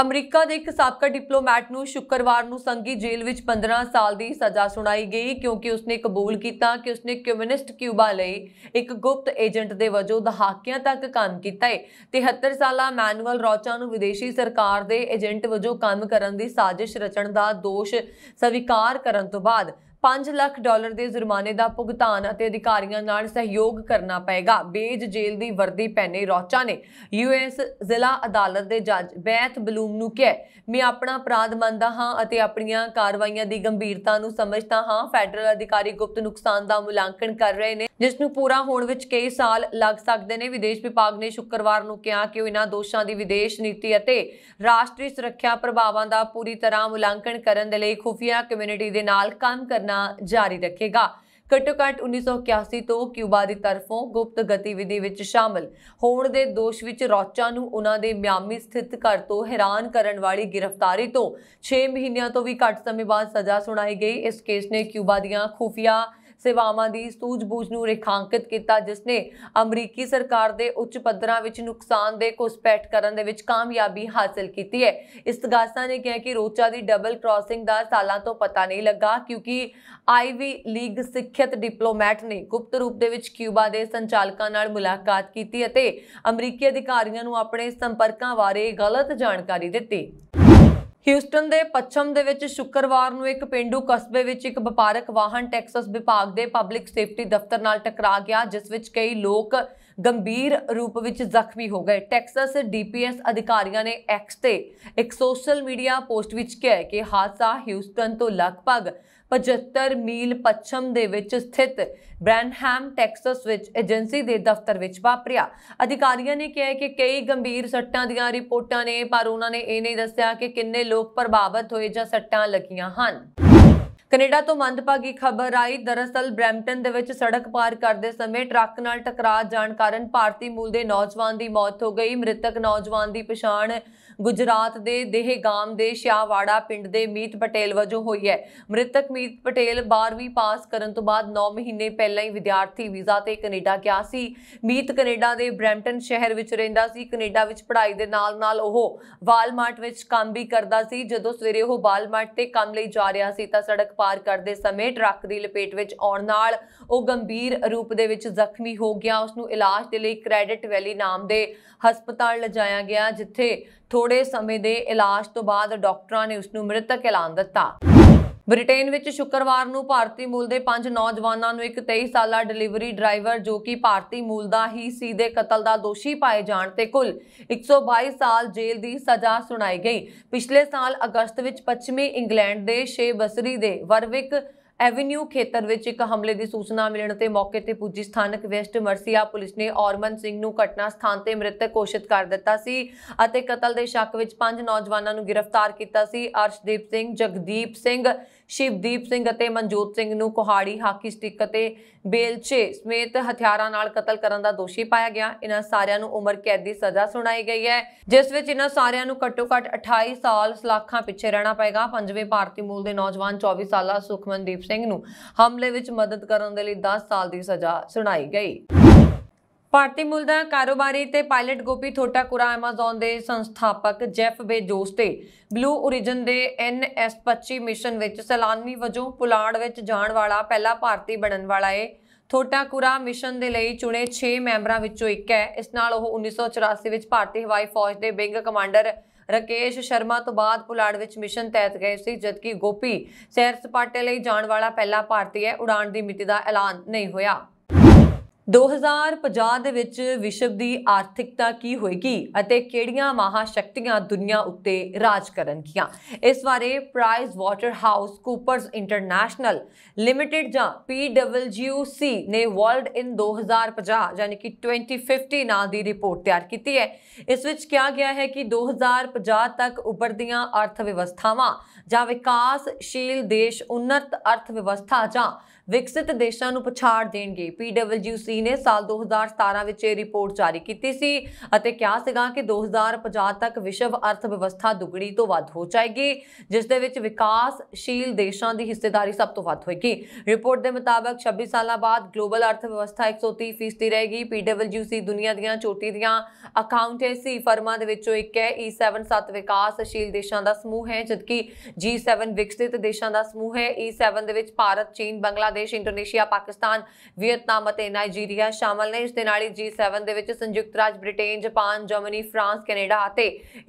ਅਮਰੀਕਾ ਦੇ ਇੱਕ ਸਾਬਕਾ ਡਿਪਲੋਮੈਟ ਨੂੰ ਸ਼ੁੱਕਰਵਾਰ ਨੂੰ ਸੰਗੀ ਜੇਲ੍ਹ ਵਿੱਚ 15 ਸਾਲ ਦੀ ਸਜ਼ਾ ਸੁਣਾਈ ਗਈ ਕਿਉਂਕਿ ਉਸਨੇ ਕਬੂਲ ਕੀਤਾ ਕਿ ਉਸਨੇ ਕਮਿਊਨਿਸਟ ਕਿਊਬਾ ਲਈ ਇੱਕ ਗੁਪਤ ਏਜੰਟ ਦੇ ਵਜੋਂ ਦਹਾਕਿਆਂ ਤੱਕ ਕੰਮ ਕੀਤਾ ਹੈ 73 ਸਾਲਾ ਮੈਨੂਅਲ ਰੋਚਾ ਨੂੰ ਵਿਦੇਸ਼ੀ ਸਰਕਾਰ ਦੇ ਏਜੰਟ ਵਜੋਂ ਕੰਮ ਕਰਨ ਦੀ ਸਾਜ਼ਿਸ਼ ਰਚਣ ਦਾ ਦੋਸ਼ ਸਵੀਕਾਰ ਕਰਨ ਤੋਂ ਬਾਅਦ 5 ਲੱਖ ਡਾਲਰ ਦੇ ਜੁਰਮਾਨੇ ਦਾ ਭੁਗਤਾਨ ਅਤੇ ਅਧਿਕਾਰੀਆਂ ਨਾਲ ਸਹਿਯੋਗ ਕਰਨਾ ਪਏਗਾ ਬੇਜ ਜੇਲ੍ਹ ਦੀ ਵਰਦੀ ਪਹਿਨੇ ਰੋਚਾ ਨੇ ਯੂਐਸ ਜ਼ਿਲ੍ਹਾ ਅਦਾਲਤ ਦੇ ਜੱਜ ਬੈਥ ਬਲੂਮ ਨੂੰ ਕਿਹਾ ਮੈਂ ਆਪਣਾ ਅਪਰਾਧ ਮੰਨਦਾ ਹਾਂ ਅਤੇ ਆਪਣੀਆਂ ਕਾਰਵਾਈਆਂ ਦੀ ਗੰਭੀਰਤਾ ਨੂੰ ਸਮਝਦਾ ਹਾਂ ਫੈਡਰਲ ਅਧਿਕਾਰੀ ਗੁਪਤ ਨੁਕਸਾਨ ਦਾ ਮੁਲਾਂਕਣ ਕਰ ਰਹੇ ਨੇ ਜਿਸ ਨੂੰ ਪੂਰਾ ਹੋਣ ਵਿੱਚ ਕਈ ਸਾਲ ਲੱਗ ਸਕਦੇ ਨੇ ਵਿਦੇਸ਼ ਵਿਭਾਗ ਨੇ ਸ਼ੁੱਕਰਵਾਰ ਨੂੰ ਕਿਹਾ ਕਿ ਉਹ ਇਹਨਾਂ ਦੋਸ਼ਾਂ ਦੀ ਵਿਦੇਸ਼ ਨੀਤੀ ਅਤੇ ਰਾਸ਼ਟਰੀ ਸੁਰੱਖਿਆ ਪ੍ਰਭਾਵਾਂ ਦਾ ਪੂਰੀ ਤਰ੍ਹਾਂ ਉਲੰਘਣ ਕਰਨ ਦੇ ਲਈ ਖੁਫੀਆ ਕਮਿਊਨਿਟੀ ਦੇ ਨਾਲ ਕੰਮ ਕਰਨਾ ਜਾਰੀ ਰੱਖੇਗਾ ਘੱਟੋ-ਘੱਟ 1981 ਤੋਂ ਕਿਊਬਾ ਦੀ ਤਰਫੋਂ ਗੁਪਤ ਗਤੀਵਿਧੀ ਵਿੱਚ ਸ਼ਾਮਲ ਹੋਣ ਦੇ ਦੋਸ਼ ਵਿੱਚ ਰੌਚਾ ਨੂੰ ਉਹਨਾਂ ਦੇ ਮਿਆਮੀ ਸਥਿਤ ਘਰ ਤੋਂ ਹੈਰਾਨ ਕਰਨ ਵਾਲੀ ਗ੍ਰਿਫਤਾਰੀ ਤੋਂ 6 ਮਹੀਨਿਆਂ ਤੋਂ ਵੀ ਘੱਟ ਸਮੇਂ ਬਾਅਦ ਸਜ਼ਾ ਸੁਣਾਈ ਗਈ ਇਸ ਕੇਸ ਨੇ ਕਿਊਬਾ ਦੀਆਂ ਖੁਫੀਆ ਸੇਵਾਵਾਂ ਦੀ ਸੂਝ-ਬੂਝ ਨੂੰ ਰੇਖਾਂਕਿਤ ਕੀਤਾ ਜਿਸ ਨੇ ਅਮਰੀਕੀ ਸਰਕਾਰ ਦੇ ਉੱਚ ਪੱਧਰਾਂ ਵਿੱਚ ਨੁਕਸਾਨ ਦੇ ਘੁਸਪੈਠ ਕਰਨ ਦੇ ਵਿੱਚ ਕਾਮਯਾਬੀ ਹਾਸਲ ਕੀਤੀ ਹੈ ਇਸਤਗਾਸਾ ਨੇ ਕਿਹਾ ਕਿ ਰੋਚਾ ਦੀ ਡਬਲ ਕ੍ਰਾਸਿੰਗ ਦਾ ਸਾਲਾਂ ਤੋਂ ਪਤਾ ਨਹੀਂ ਲੱਗਾ ਕਿਉਂਕਿ ਆਈਵੀ ਲੀਗ ਸਿੱਖਿਅਤ ਡਿਪਲੋਮੈਟ ਨੇ ਗੁਪਤ ਰੂਪ ਦੇ ਵਿੱਚ ਕਿਊਬਾ ਦੇ ਸੰਚਾਲਕਾਂ ਨਾਲ ਮੁਲਾਕਾਤ ਕੀਤੀ ਅਤੇ ਅਮਰੀਕੀ ਅਧਿਕਾਰੀਆਂ ਨੂੰ ਆਪਣੇ ਸੰਪਰਕਾਂ ਬਾਰੇ ਗਲਤ ਜਾਣਕਾਰੀ ਦਿੱਤੀ ਹਿਊਸਟਨ ਦੇ ਪੱਛਮ ਦੇ ਵਿੱਚ ਸ਼ੁੱਕਰਵਾਰ ਨੂੰ ਇੱਕ ਪਿੰਡੂ ਕਸਬੇ ਵਿੱਚ ਇੱਕ ਵਪਾਰਕ ਵਾਹਨ ਟੈਕਸਸ ਵਿਭਾਗ ਦੇ ਪਬਲਿਕ ਸੇਫਟੀ ਦਫ਼ਤਰ ਨਾਲ ਟਕਰਾ ਗਿਆ ਜਿਸ ਵਿੱਚ ਕਈ ਲੋਕ ਗੰਭੀਰ ਰੂਪ ਵਿੱਚ ਜ਼ਖਮੀ ਹੋ ਗਏ ਟੈਕਸਸ ਡੀਪੀਐਸ ਅਧਿਕਾਰੀਆਂ ਨੇ ਐਕਸ ਤੇ ਇੱਕ ਸੋਸ਼ਲ ਮੀਡੀਆ ਪੋਸਟ ਵਿੱਚ ਕਿਹਾ ਕਿ ਹਾਦਸਾ ਹਿਊਸਟਨ ਤੋਂ ਲਗਭਗ 75 ਮੀਲ ਪੱਛਮ ਦੇ ਵਿੱਚ ਸਥਿਤ ਬ੍ਰੈਨਹੈਮ ਟੈਕਸਸ ਵਿੱਚ ਏਜੰਸੀ ਦੇ ਦਫ਼ਤਰ ਵਿੱਚ ਵਾਪਰਿਆ ਅਧਿਕਾਰੀਆਂ ਨੇ ਕਿਹਾ ਕਿ ਕਈ ਗੰਭੀਰ ਸੱਟਾਂ ਦੀਆਂ ਰਿਪੋਰਟਾਂ ਨੇ ਪਰ ਉਹਨਾਂ ਨੇ ਇਹ ਨਹੀਂ ਦੱਸਿਆ ਕਿ ਕਿੰਨੇ ਲੋਕ ਪ੍ਰਭਾਵਿਤ ਹੋਏ ਜਾਂ ਸੱਟਾਂ ਲੱਗੀਆਂ ਹਨ ਕੈਨੇਡਾ ਤੋਂ ਮੰਦਭਾਗੀ ਖਬਰ ਆਈ ਦਰਅਸਲ ਬ੍ਰੈਂਪਟਨ ਦੇ ਵਿੱਚ ਸੜਕ ਪਾਰ ਕਰਦੇ ਸਮੇਂ ਟਰੱਕ ਨਾਲ ਟਕਰਾ ਜਾਣ ਕਾਰਨ ਭਾਰਤੀ ਮੂਲ ਦੇ ਨੌਜਵਾਨ ਦੀ ਮੌਤ ਹੋ ਗਈ ਮ੍ਰਿਤਕ ਨੌਜਵਾਨ ਦੀ ਪਛਾਣ ਗੁਜਰਾਤ ਦੇ ਦੇਹਗਾਮ ਦੇ ਸ਼ਿਆਵਾੜਾ ਪਿੰਡ ਦੇ ਮੀਤ ਪਟੇਲ ਵਜੋਂ ਹੋਈ ਹੈ ਮ੍ਰਿਤਕ ਮੀਤ ਪਟੇਲ 12ਵੀਂ ਪਾਸ ਕਰਨ ਤੋਂ ਬਾਅਦ 9 ਮਹੀਨੇ ਪਹਿਲਾਂ ਹੀ ਵਿਦਿਆਰਥੀ ਵੀਜ਼ਾ ਤੇ ਕੈਨੇਡਾ ਗਿਆ ਸੀ ਮੀਤ ਕੈਨੇਡਾ ਦੇ ਬ੍ਰੈਂਟਨ ਸ਼ਹਿਰ ਵਿੱਚ ਰਹਿੰਦਾ ਸੀ ਕੈਨੇਡਾ ਵਿੱਚ ਪੜ੍ਹਾਈ ਦੇ ਨਾਲ-ਨਾਲ ਉਹ ਵਾਲਮਾਰਟ ਵਿੱਚ ਕੰਮ ਵੀ ਕਰਦਾ ਸੀ ਜਦੋਂ ਸਵੇਰੇ ਉਹ ਵਾਲਮਾਰਟ ਤੇ ਕੰਮ ਲਈ ਜਾ ਰਿਹਾ ਸੀ ਤਾਂ ਸੜਕ ਪਾਰ ਕਰਦੇ ਸਮੇਂ ਟਰੱਕ ਦੀ ਲਪੇਟ ਵਿੱਚ ਆਉਣ ਨਾਲ ਉਹ ਗੰਭੀਰ ਰੂਪ ਦੇ ਵਿੱਚ ਜ਼ਖਮੀ ਹੋ ਗਿਆ ਉਸ ਨੂੰ ਇਲਾਜ ਦੇ ਲਈ ਕ੍ਰੈਡਿਟ ਵੈਲੀ ਨਾਮ ਦੇ ਹਸਪਤਾਲ ਲਿਜਾਇਆ ਗਿਆ ਜਿੱਥੇ ਥੋੜੇ ਸਮੇਂ ਦੇ ਇਲਾਜ ਤੋਂ ਬਾਅਦ ਡਾਕਟਰਾਂ ਨੇ ਉਸ ਨੂੰ ਮ੍ਰਿਤਕ ਐਲਾਨ ਦਿੱਤਾ ਬ੍ਰਿਟੇਨ ਵਿੱਚ ਸ਼ੁੱਕਰਵਾਰ ਨੂੰ ਭਾਰਤੀ ਮੂਲ ਦੇ ਪੰਜ ਨੌਜਵਾਨਾਂ ਨੂੰ ਇੱਕ 23 ਸਾਲਾ ਡਿਲੀਵਰੀ ਡਰਾਈਵਰ ਜੋ ਕਿ ਭਾਰਤੀ ਮੂਲ ਦਾ ਹੀ ਸੀ ਦੇ ਕਤਲ ਦਾ ਦੋਸ਼ੀ ਪਾਏ ਜਾਣ ਤੇ ਕੁੱਲ 122 ਸਾਲ ਜੇਲ੍ਹ ਦੀ ਸਜ਼ਾ ਸੁਣਾਈ ਗਈ ਪਿਛਲੇ ਸਾਲ ਅਗਸਤ ਵਿੱਚ ਪੱਛਮੀ ਇੰਗਲੈਂਡ ਦੇ 6 ਬਸਰੀ ਦੇ ਵਰਵਿਕ ਐਵੇਨਿਊ ਖੇਤਰ ਵਿੱਚ ਇੱਕ ਹਮਲੇ ਦੀ ਸੂਚਨਾ ਮਿਲਣ ਤੇ ਮੌਕੇ ਤੇ ਪੁੱਜੀ ਸਥਾਨਕ ਵੈਸਟ ਮਰਸੀਆ ਪੁਲਿਸ ਨੇ ਔਰਮਨ ਸਿੰਘ ਨੂੰ ਘਟਨਾ ਸਥਾਨ ਤੇ ਮ੍ਰਿਤਕ ਘੋਸ਼ਿਤ ਕਰ ਦਿੱਤਾ ਸੀ ਅਤੇ ਕਤਲ ਦੇ ਸ਼ੱਕ ਵਿੱਚ ਪੰਜ ਨੌਜਵਾਨਾਂ ਨੂੰ ਗ੍ਰਿਫਤਾਰ ਕੀਤਾ ਸੀ ਅਰਸ਼ਦੀਪ ਸਿੰਘ ਜਗਦੀਪ ਸਿੰਘ ਸ਼ਿਵਦੀਪ ਸਿੰਘ ਅਤੇ ਮਨਜੋਤ ਸਿੰਘ ਨੂੰ ਕੁਹਾੜੀ ਹਾਕੀ ਸਟਿੱਕ ਅਤੇ ਬੇਲਚੇ ਸਮੇਤ ਹਥਿਆਰਾਂ ਨਾਲ ਕਤਲ ਕਰਨ ਦਾ ਦੋਸ਼ੀ ਪਾਇਆ ਗਿਆ ਇਹਨਾਂ ਸਾਰਿਆਂ ਨੂੰ ਉਮਰ ਕੈਦ ਦੀ ਸਜ਼ਾ ਸੁਣਾਈ ਗਈ ਹੈ ਜਿਸ ਵਿੱਚ ਇਹਨਾਂ ਸਾਰਿਆਂ ਨੂੰ ਘੱਟੋ-ਘੱਟ 28 ਸਾਲ ਸਲਾਖਾਂ ਪਿੱਛੇ ਰਹਿਣਾ ਪਏਗਾ ਪੰਜਵੇਂ ਭਾਰਤੀ ਮੂਲ ਦੇ ਨੌਜਵਾਨ 24 ਸਾਲਾ ਸੁਖਮਨਦੀਪ ਸਿੰਘ ਨੂੰ ਹਮਲੇ ਵਿੱਚ ਮਦਦ ਕਰਨ ਦੇ ਲਈ 10 ਸਾਲ ਦੀ ਸਜ਼ਾ ਸੁਣਾਈ ਗਈ ਭਾਰਤੀ ਮੂਲ ਦਾ ਕਾਰੋਬਾਰੀ ਤੇ ਪਾਇਲਟ ਗੋਪੀ ਥੋਟਾਕੁਰਾ Amazon ਦੇ ਸੰਸਥਾਪਕ ਜੈਫ ਬੇਜੋਸ ਤੇ ਬਲੂ origin ਦੇ NS25 ਮਿਸ਼ਨ ਵਿੱਚ ਸਲਾਨੀ ਵਜੋਂ ਪੁਲਾੜ ਵਿੱਚ ਜਾਣ ਵਾਲਾ ਪਹਿਲਾ ਭਾਰਤੀ ਬਣਨ ਵਾਲਾ ਹੈ ਥੋਟਾਕੁਰਾ ਮਿਸ਼ਨ ਦੇ ਲਈ ਚੁਣੇ 6 ਮੈਂਬਰਾਂ ਵਿੱਚੋਂ ਇੱਕ ਹੈ ਇਸ ਨਾਲ ਉਹ 1984 ਵਿੱਚ ਭਾਰਤੀ ਹਵਾਈ ਫੌਜ ਦੇ ਵਿੰਗ ਕਮਾਂਡਰ ਰਕੇਸ਼ ਸ਼ਰਮਾ ਤੋਂ ਬਾਅਦ ਪੁਲਾੜ ਵਿੱਚ ਮਿਸ਼ਨ ਤਹਿਤ ਗਏ ਸੀ ਜਦਕਿ ਗੋਪੀ ਸੈਰ ਸਪਾਟੇ ਲਈ ਜਾਣ ਵਾਲਾ ਪਹਿਲਾ ਭਾਰਤੀ ਹੈ ਉਡਾਣ ਦੀ ਮਿਤੀ ਦਾ ਐਲਾਨ ਨਹੀਂ ਹੋਇਆ 2050 ਦੇ ਵਿੱਚ ਵਿਸ਼ਵ ਦੀ ਆਰਥਿਕਤਾ ਕੀ ਹੋਏਗੀ ਅਤੇ ਕਿਹੜੀਆਂ ਮਹਾਸ਼ਕਤੀਆਂ ਦੁਨੀਆ ਉੱਤੇ ਰਾਜ ਕਰਨਗੀਆਂ ਇਸ ਬਾਰੇ Price Waterhouse Coopers International Limited ਜਾਂ PWC ਨੇ ਵਰਲਡ ਇਨ 2050 ਯਾਨੀ ਕਿ 2050 ਨਾਂ ਦੀ ਰਿਪੋਰਟ ਤਿਆਰ ਕੀਤੀ ਹੈ ਇਸ ਵਿੱਚ ਕਿਹਾ ਗਿਆ ਹੈ ਕਿ 2050 ਤੱਕ ਉੱਭਰਦੀਆਂ ਅਰਥ ਵਿਵਸਥਾਵਾਂ ਜਾਂ ਵਿਕਾਸਸ਼ੀਲ ਦੇਸ਼ ਉન્નਤ ਅਰਥ ਵਿਵਸਥਾ ਜਾਂ ਵਿਕਸਿਤ ਦੇਸ਼ਾਂ ਨੂੰ ਪਛਾੜ ਦੇਣਗੇ PWC ਜੀ ਨੇ ਸਾਲ 2017 ਵਿੱਚ ਇਹ ਰਿਪੋਰਟ ਜਾਰੀ ਕੀਤੀ ਸੀ ਅਤੇ ਕਿਹਾ ਸੀਗਾ ਕਿ 2050 ਤੱਕ ਵਿਸ਼ਵ ਅਰਥ ਵਿਵਸਥਾ ਦੁੱਗਣੀ ਤੋਂ ਵੱਧ ਹੋ ਜਾਏਗੀ ਜਿਸ ਦੇ ਵਿੱਚ ਵਿਕਾਸਸ਼ੀਲ ਦੇਸ਼ਾਂ ਦੀ ਹਿੱਸੇਦਾਰੀ ਸਭ ਤੋਂ ਵੱਧ ਹੋਏਗੀ ਰਿਪੋਰਟ ਦੇ ਮੁਤਾਬਕ 26 ਸਾਲਾਂ ਬਾਅਦ ਗਲੋਬਲ ਅਰਥ ਵਿਵਸਥਾ 130% ਰਹੇਗੀ PwC ਦੁਨੀਆ ਦੀਆਂ ਚੋਟੀ ਦੀਆਂ ਅਕਾਊਂਟੈਂਸੀ ਫਰਮਾਂ ਦੇ ਵਿੱਚੋਂ ਇੱਕ ਹੈ E7 ਸੱਤ ਵਿਕਾਸਸ਼ੀਲ ਦੇਸ਼ਾਂ ਦਾ ਸਮੂਹ ਹੈ ਜਦਕਿ G7 ਵਿਕਸਿਤ ਦੇਸ਼ਾਂ ਦਾ ਸਮੂਹ ਹੈ E7 ਦੇ ਵਿੱਚ ਭਾਰਤ ਚੀਨ ਬੰਗਲਾਦੇਸ਼ ਇੰਡੋਨੇਸ਼ੀਆ ਪਾਕਿਸਤਾਨ ਵੀਅਤਨਾਮ ਅਤੇ ਨਾਈਜੀਰੀਆ ਇੰਡੀਆ ਸ਼ਾਮਲ ਨੇ ਇਸ ਦੇ ਨਾਲ ਹੀ G7 ਦੇ ਵਿੱਚ ਸੰਯੁਕਤ ਰਾਜ Britain Japan Germany France Canada ਅਤੇ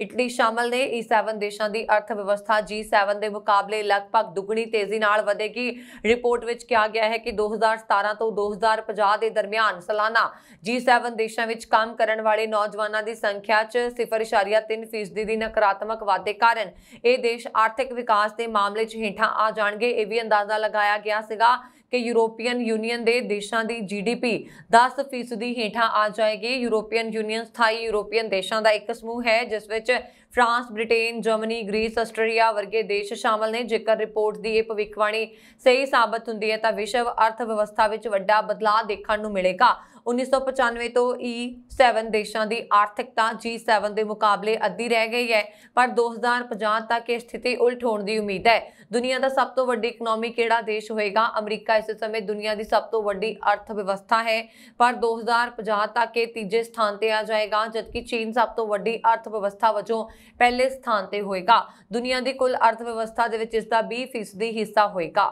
ਇਟਲੀ ਸ਼ਾਮਲ ਨੇ E7 ਦੇਸ਼ਾਂ ਦੀ ਅਰਥ ਵਿਵਸਥਾ G7 ਦੇ ਮੁਕਾਬਲੇ ਲਗਭਗ ਦੁੱਗਣੀ ਤੇਜ਼ੀ ਨਾਲ ਵਧੇਗੀ ਰਿਪੋਰਟ ਵਿੱਚ ਕਿਹਾ ਗਿਆ ਹੈ ਕਿ 2017 ਤੋਂ 2050 ਦੇ ਦਰਮਿਆਨ ਸਾਲਾਨਾ G7 ਦੇਸ਼ਾਂ ਵਿੱਚ ਕੰਮ ਕਰਨ ਵਾਲੇ ਨੌਜਵਾਨਾਂ ਦੀ ਸੰਖਿਆ 'ਚ 0.3% ਦੀ ਨਕਾਰਾਤਮਕ ਵਾਧੇ ਕਾਰਨ ਇਹ ਦੇਸ਼ ਆਰਥਿਕ ਵਿਕਾਸ ਦੇ ਮਾਮਲੇ 'ਚ ਹੇਠਾਂ ਆ ਜਾਣਗੇ ਇਹ ਵੀ ਅੰਦਾਜ਼ਾ ਲਗਾਇਆ ਗਿਆ ਸੀਗਾ ਕਿ ਯੂਰੋਪੀਅਨ ਯੂਨੀਅਨ ਦੇ ਦੇਸ਼ਾਂ ਦੀ ਜੀਡੀਪੀ 10% ਦੀ ਹੇਠਾਂ ਆ ਜਾਏਗੀ ਯੂਰੋਪੀਅਨ ਯੂਨੀਅਨ ਸਥਾਈ ਯੂਰੋਪੀਅਨ ਦੇਸ਼ਾਂ ਦਾ ਇੱਕ ਸਮੂਹ ਹੈ ਜਿਸ ਵਿੱਚ France Britain Germany Greece Austria ਵਰਗੇ ਦੇਸ਼ ਸ਼ਾਮਲ ਨੇ ਜੇਕਰ ਰਿਪੋਰਟ ਦੀ ਇਹ ਭਵਿੱਖਬਾਣੀ ਸਹੀ ਸਾਬਤ ਹੁੰਦੀ ਹੈ ਤਾਂ ਵਿਸ਼ਵ ਅਰਥ ਵਿਵਸਥਾ ਵਿੱਚ ਵੱਡਾ ਬਦਲਾਅ ਦੇਖਣ ਨੂੰ ਮਿਲੇਗਾ 1995 ਤੋਂ 7 e ਦੇਸ਼ਾਂ ਦੀ ਆਰਥਿਕਤਾ 7 ਦੇ ਮੁਕਾਬਲੇ ਅੱਧੀ ਰਹਿ ਗਈ ਹੈ ਪਰ 2050 ਤੱਕ ਇਹ ਸਥਿਤੀ ਉਲਟ ਹੋਣ ਦੀ ਉਮੀਦ ਹੈ ਦੁਨੀਆ ਦਾ ਸਭ ਤੋਂ ਵੱਡੀ ਇਕਨੋਮੀ ਕਿਹੜਾ ਦੇਸ਼ ਹੋਏਗਾ ਅਮਰੀਕਾ ਇਸ ਸਮੇਂ ਦੁਨੀਆ ਦੀ ਸਭ ਤੋਂ ਵੱਡੀ ਅਰਥ ਵਿਵਸਥਾ ਹੈ ਪਰ 2050 ਤੱਕ ਇਹ ਤੀਜੇ ਸਥਾਨ ਤੇ ਆ ਜਾਏਗਾ ਜਦਕਿ ਚੀਨ ਸਭ ਤੋਂ ਵੱਡੀ ਅਰਥ ਵਿਵਸਥਾ ਵਜੋਂ ਪਹਿਲੇ ਸਥਾਨ ਤੇ ਹੋਏਗਾ ਦੁਨੀਆ ਦੀ ਕੁੱਲ ਅਰਥ ਵਿਵਸਥਾ ਦੇ ਵਿੱਚ ਇਸ ਦਾ 20% ਹਿੱਸਾ ਹੋਏਗਾ